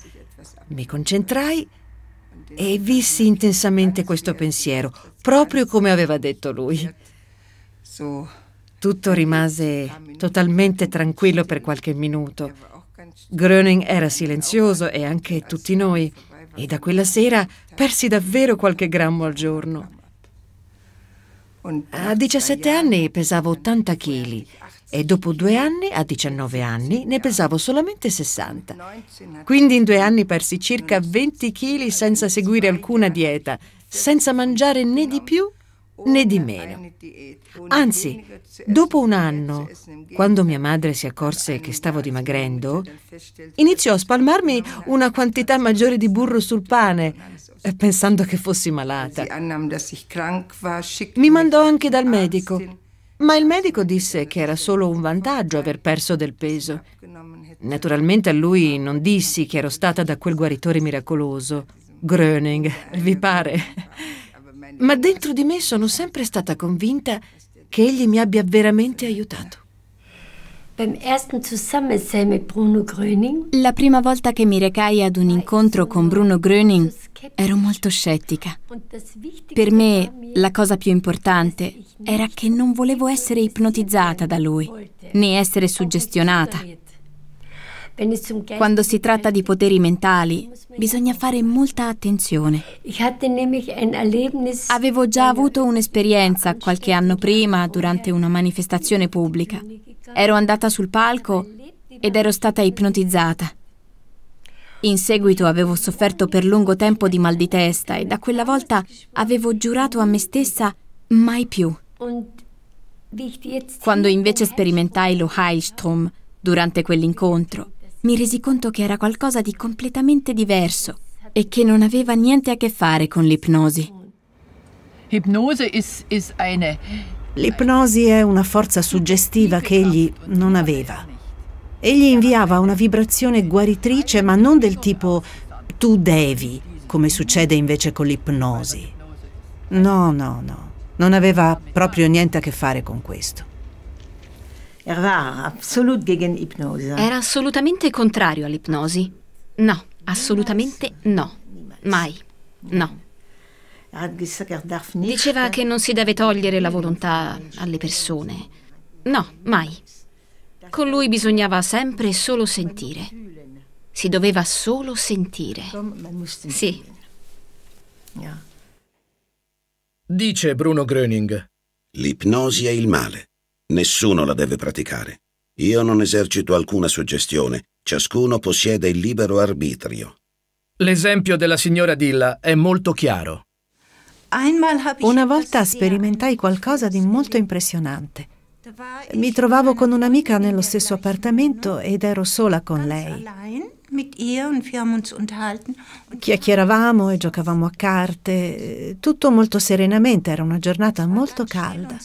Mi concentrai e vissi intensamente questo pensiero, proprio come aveva detto lui. Tutto rimase totalmente tranquillo per qualche minuto Gröning era silenzioso e anche tutti noi, e da quella sera persi davvero qualche grammo al giorno. A 17 anni pesavo 80 kg e dopo due anni, a 19 anni, ne pesavo solamente 60. Quindi in due anni persi circa 20 kg senza seguire alcuna dieta, senza mangiare né di più né di meno. Anzi, dopo un anno, quando mia madre si accorse che stavo dimagrendo, iniziò a spalmarmi una quantità maggiore di burro sul pane, eh, pensando che fossi malata. Mi mandò anche dal medico. Ma il medico disse che era solo un vantaggio aver perso del peso. Naturalmente a lui non dissi che ero stata da quel guaritore miracoloso. Gröning, vi pare? ma dentro di me sono sempre stata convinta che egli mi abbia veramente aiutato. La prima volta che mi recai ad un incontro con Bruno Gröning ero molto scettica. Per me la cosa più importante era che non volevo essere ipnotizzata da lui, né essere suggestionata. Quando si tratta di poteri mentali, bisogna fare molta attenzione. Avevo già avuto un'esperienza qualche anno prima durante una manifestazione pubblica. Ero andata sul palco ed ero stata ipnotizzata. In seguito avevo sofferto per lungo tempo di mal di testa e da quella volta avevo giurato a me stessa mai più. Quando invece sperimentai lo Heilstrom durante quell'incontro, mi resi conto che era qualcosa di completamente diverso e che non aveva niente a che fare con l'ipnosi. L'ipnosi è una forza suggestiva che egli non aveva. Egli inviava una vibrazione guaritrice, ma non del tipo tu devi, come succede invece con l'ipnosi. No, no, no, non aveva proprio niente a che fare con questo. Er war absolut gegen Hypnose. Era assolutamente contrario all'ipnosi. No, assolutamente no. Mai. No. Diceva che non si deve togliere la volontà alle persone. No, mai. Con lui bisognava sempre solo sentire. Si doveva solo sentire. Sì. Dice Bruno Gröning. L'ipnosi è il male. Nessuno la deve praticare. Io non esercito alcuna suggestione, ciascuno possiede il libero arbitrio. L'esempio della signora Dilla è molto chiaro. Una volta sperimentai qualcosa di molto impressionante. Mi trovavo con un'amica nello stesso appartamento ed ero sola con lei. Chiacchieravamo e giocavamo a carte, tutto molto serenamente, era una giornata molto calda.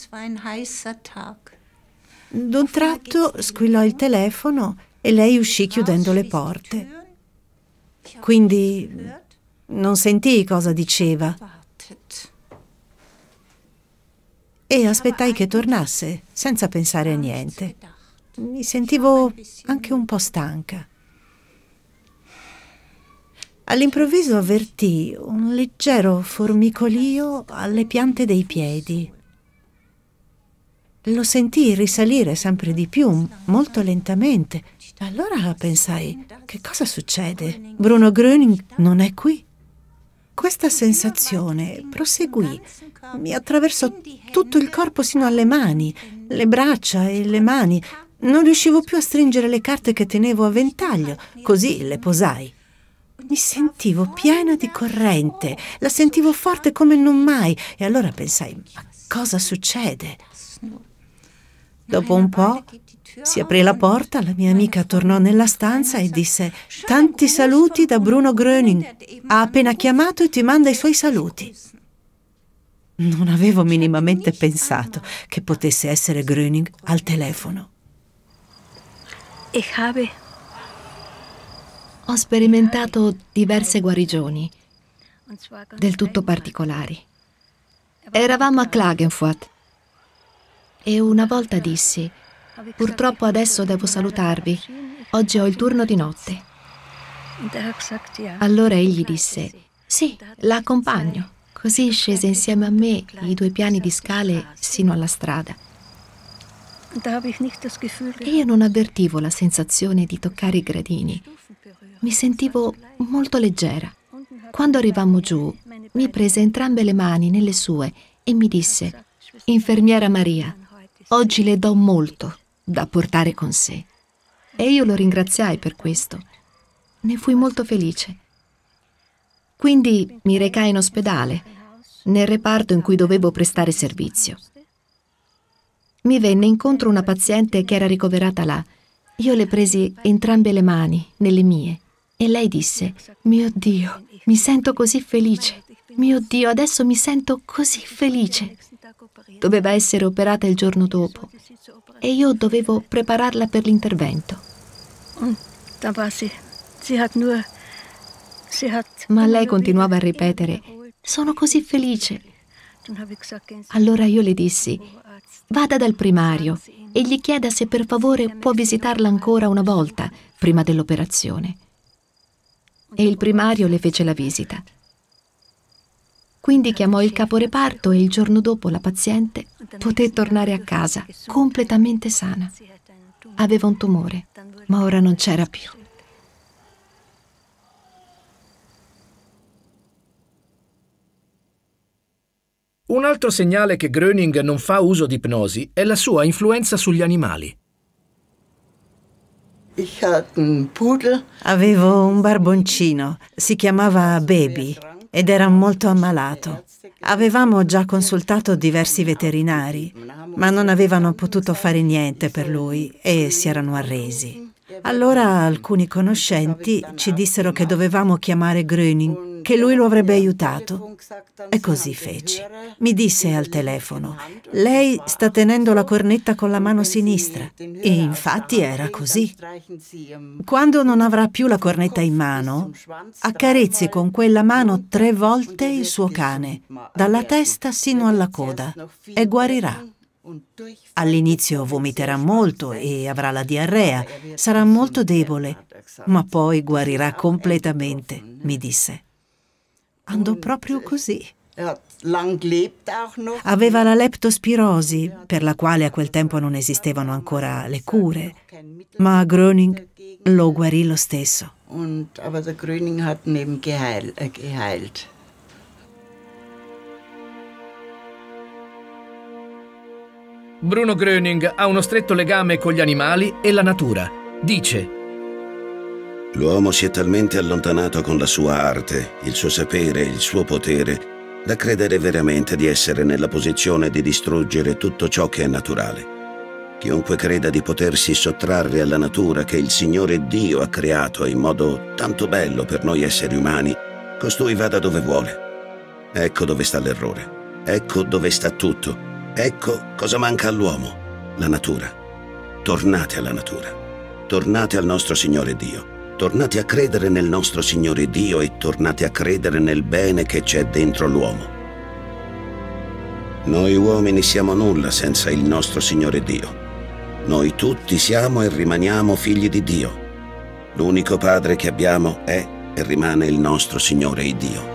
D'un tratto squillò il telefono e lei uscì chiudendo le porte. Quindi non sentii cosa diceva. E aspettai che tornasse, senza pensare a niente. Mi sentivo anche un po' stanca. All'improvviso avvertì un leggero formicolio alle piante dei piedi. Lo sentii risalire sempre di più, molto lentamente. Allora pensai, che cosa succede? Bruno Gröning non è qui. Questa sensazione proseguì, mi attraversò tutto il corpo sino alle mani, le braccia e le mani. Non riuscivo più a stringere le carte che tenevo a ventaglio, così le posai. Mi sentivo piena di corrente, la sentivo forte come non mai e allora pensai, ma cosa succede? Dopo un po' si aprì la porta, la mia amica tornò nella stanza e disse Tanti saluti da Bruno Gröning. Ha appena chiamato e ti manda i suoi saluti. Non avevo minimamente pensato che potesse essere Gröning al telefono. Ich habe. Ho sperimentato diverse guarigioni, del tutto particolari. Eravamo a Klagenfurt e una volta dissi, purtroppo adesso devo salutarvi, oggi ho il turno di notte. Allora egli disse, sì, la accompagno. Così scese insieme a me i due piani di scale sino alla strada. E io non avvertivo la sensazione di toccare i gradini. Mi sentivo molto leggera. Quando arrivammo giù, mi prese entrambe le mani nelle sue e mi disse, Infermiera Maria, Oggi le do molto da portare con sé. E io lo ringraziai per questo. Ne fui molto felice. Quindi mi recai in ospedale, nel reparto in cui dovevo prestare servizio. Mi venne incontro una paziente che era ricoverata là. Io le presi entrambe le mani nelle mie e lei disse, mio Dio, mi sento così felice. Mio Dio, adesso mi sento così felice doveva essere operata il giorno dopo e io dovevo prepararla per l'intervento. Mm, Ma lei continuava a ripetere, sono così felice. Allora io le dissi, vada dal primario e gli chieda se per favore può visitarla ancora una volta prima dell'operazione. E il primario le fece la visita. Quindi chiamò il caporeparto e il giorno dopo la paziente poté tornare a casa completamente sana. Aveva un tumore, ma ora non c'era più. Un altro segnale che Gröning non fa uso di ipnosi è la sua influenza sugli animali. Avevo un barboncino, si chiamava Baby ed era molto ammalato. Avevamo già consultato diversi veterinari, ma non avevano potuto fare niente per lui e si erano arresi. Allora alcuni conoscenti ci dissero che dovevamo chiamare Gröning che lui lo avrebbe aiutato. E così feci. Mi disse al telefono, lei sta tenendo la cornetta con la mano sinistra. E infatti era così. Quando non avrà più la cornetta in mano, accarezzi con quella mano tre volte il suo cane, dalla testa sino alla coda, e guarirà. All'inizio vomiterà molto e avrà la diarrea, sarà molto debole, ma poi guarirà completamente, mi disse andò proprio così. Aveva la leptospirosi, per la quale a quel tempo non esistevano ancora le cure, ma Gröning lo guarì lo stesso. Äh, Bruno Gröning ha uno stretto legame con gli animali e la natura. Dice L'uomo si è talmente allontanato con la sua arte, il suo sapere, il suo potere, da credere veramente di essere nella posizione di distruggere tutto ciò che è naturale. Chiunque creda di potersi sottrarre alla natura che il Signore Dio ha creato in modo tanto bello per noi esseri umani, costui vada dove vuole. Ecco dove sta l'errore. Ecco dove sta tutto. Ecco cosa manca all'uomo. La natura. Tornate alla natura. Tornate al nostro Signore Dio tornate a credere nel nostro Signore Dio e tornate a credere nel bene che c'è dentro l'uomo. Noi uomini siamo nulla senza il nostro Signore Dio. Noi tutti siamo e rimaniamo figli di Dio. L'unico Padre che abbiamo è e rimane il nostro Signore Dio.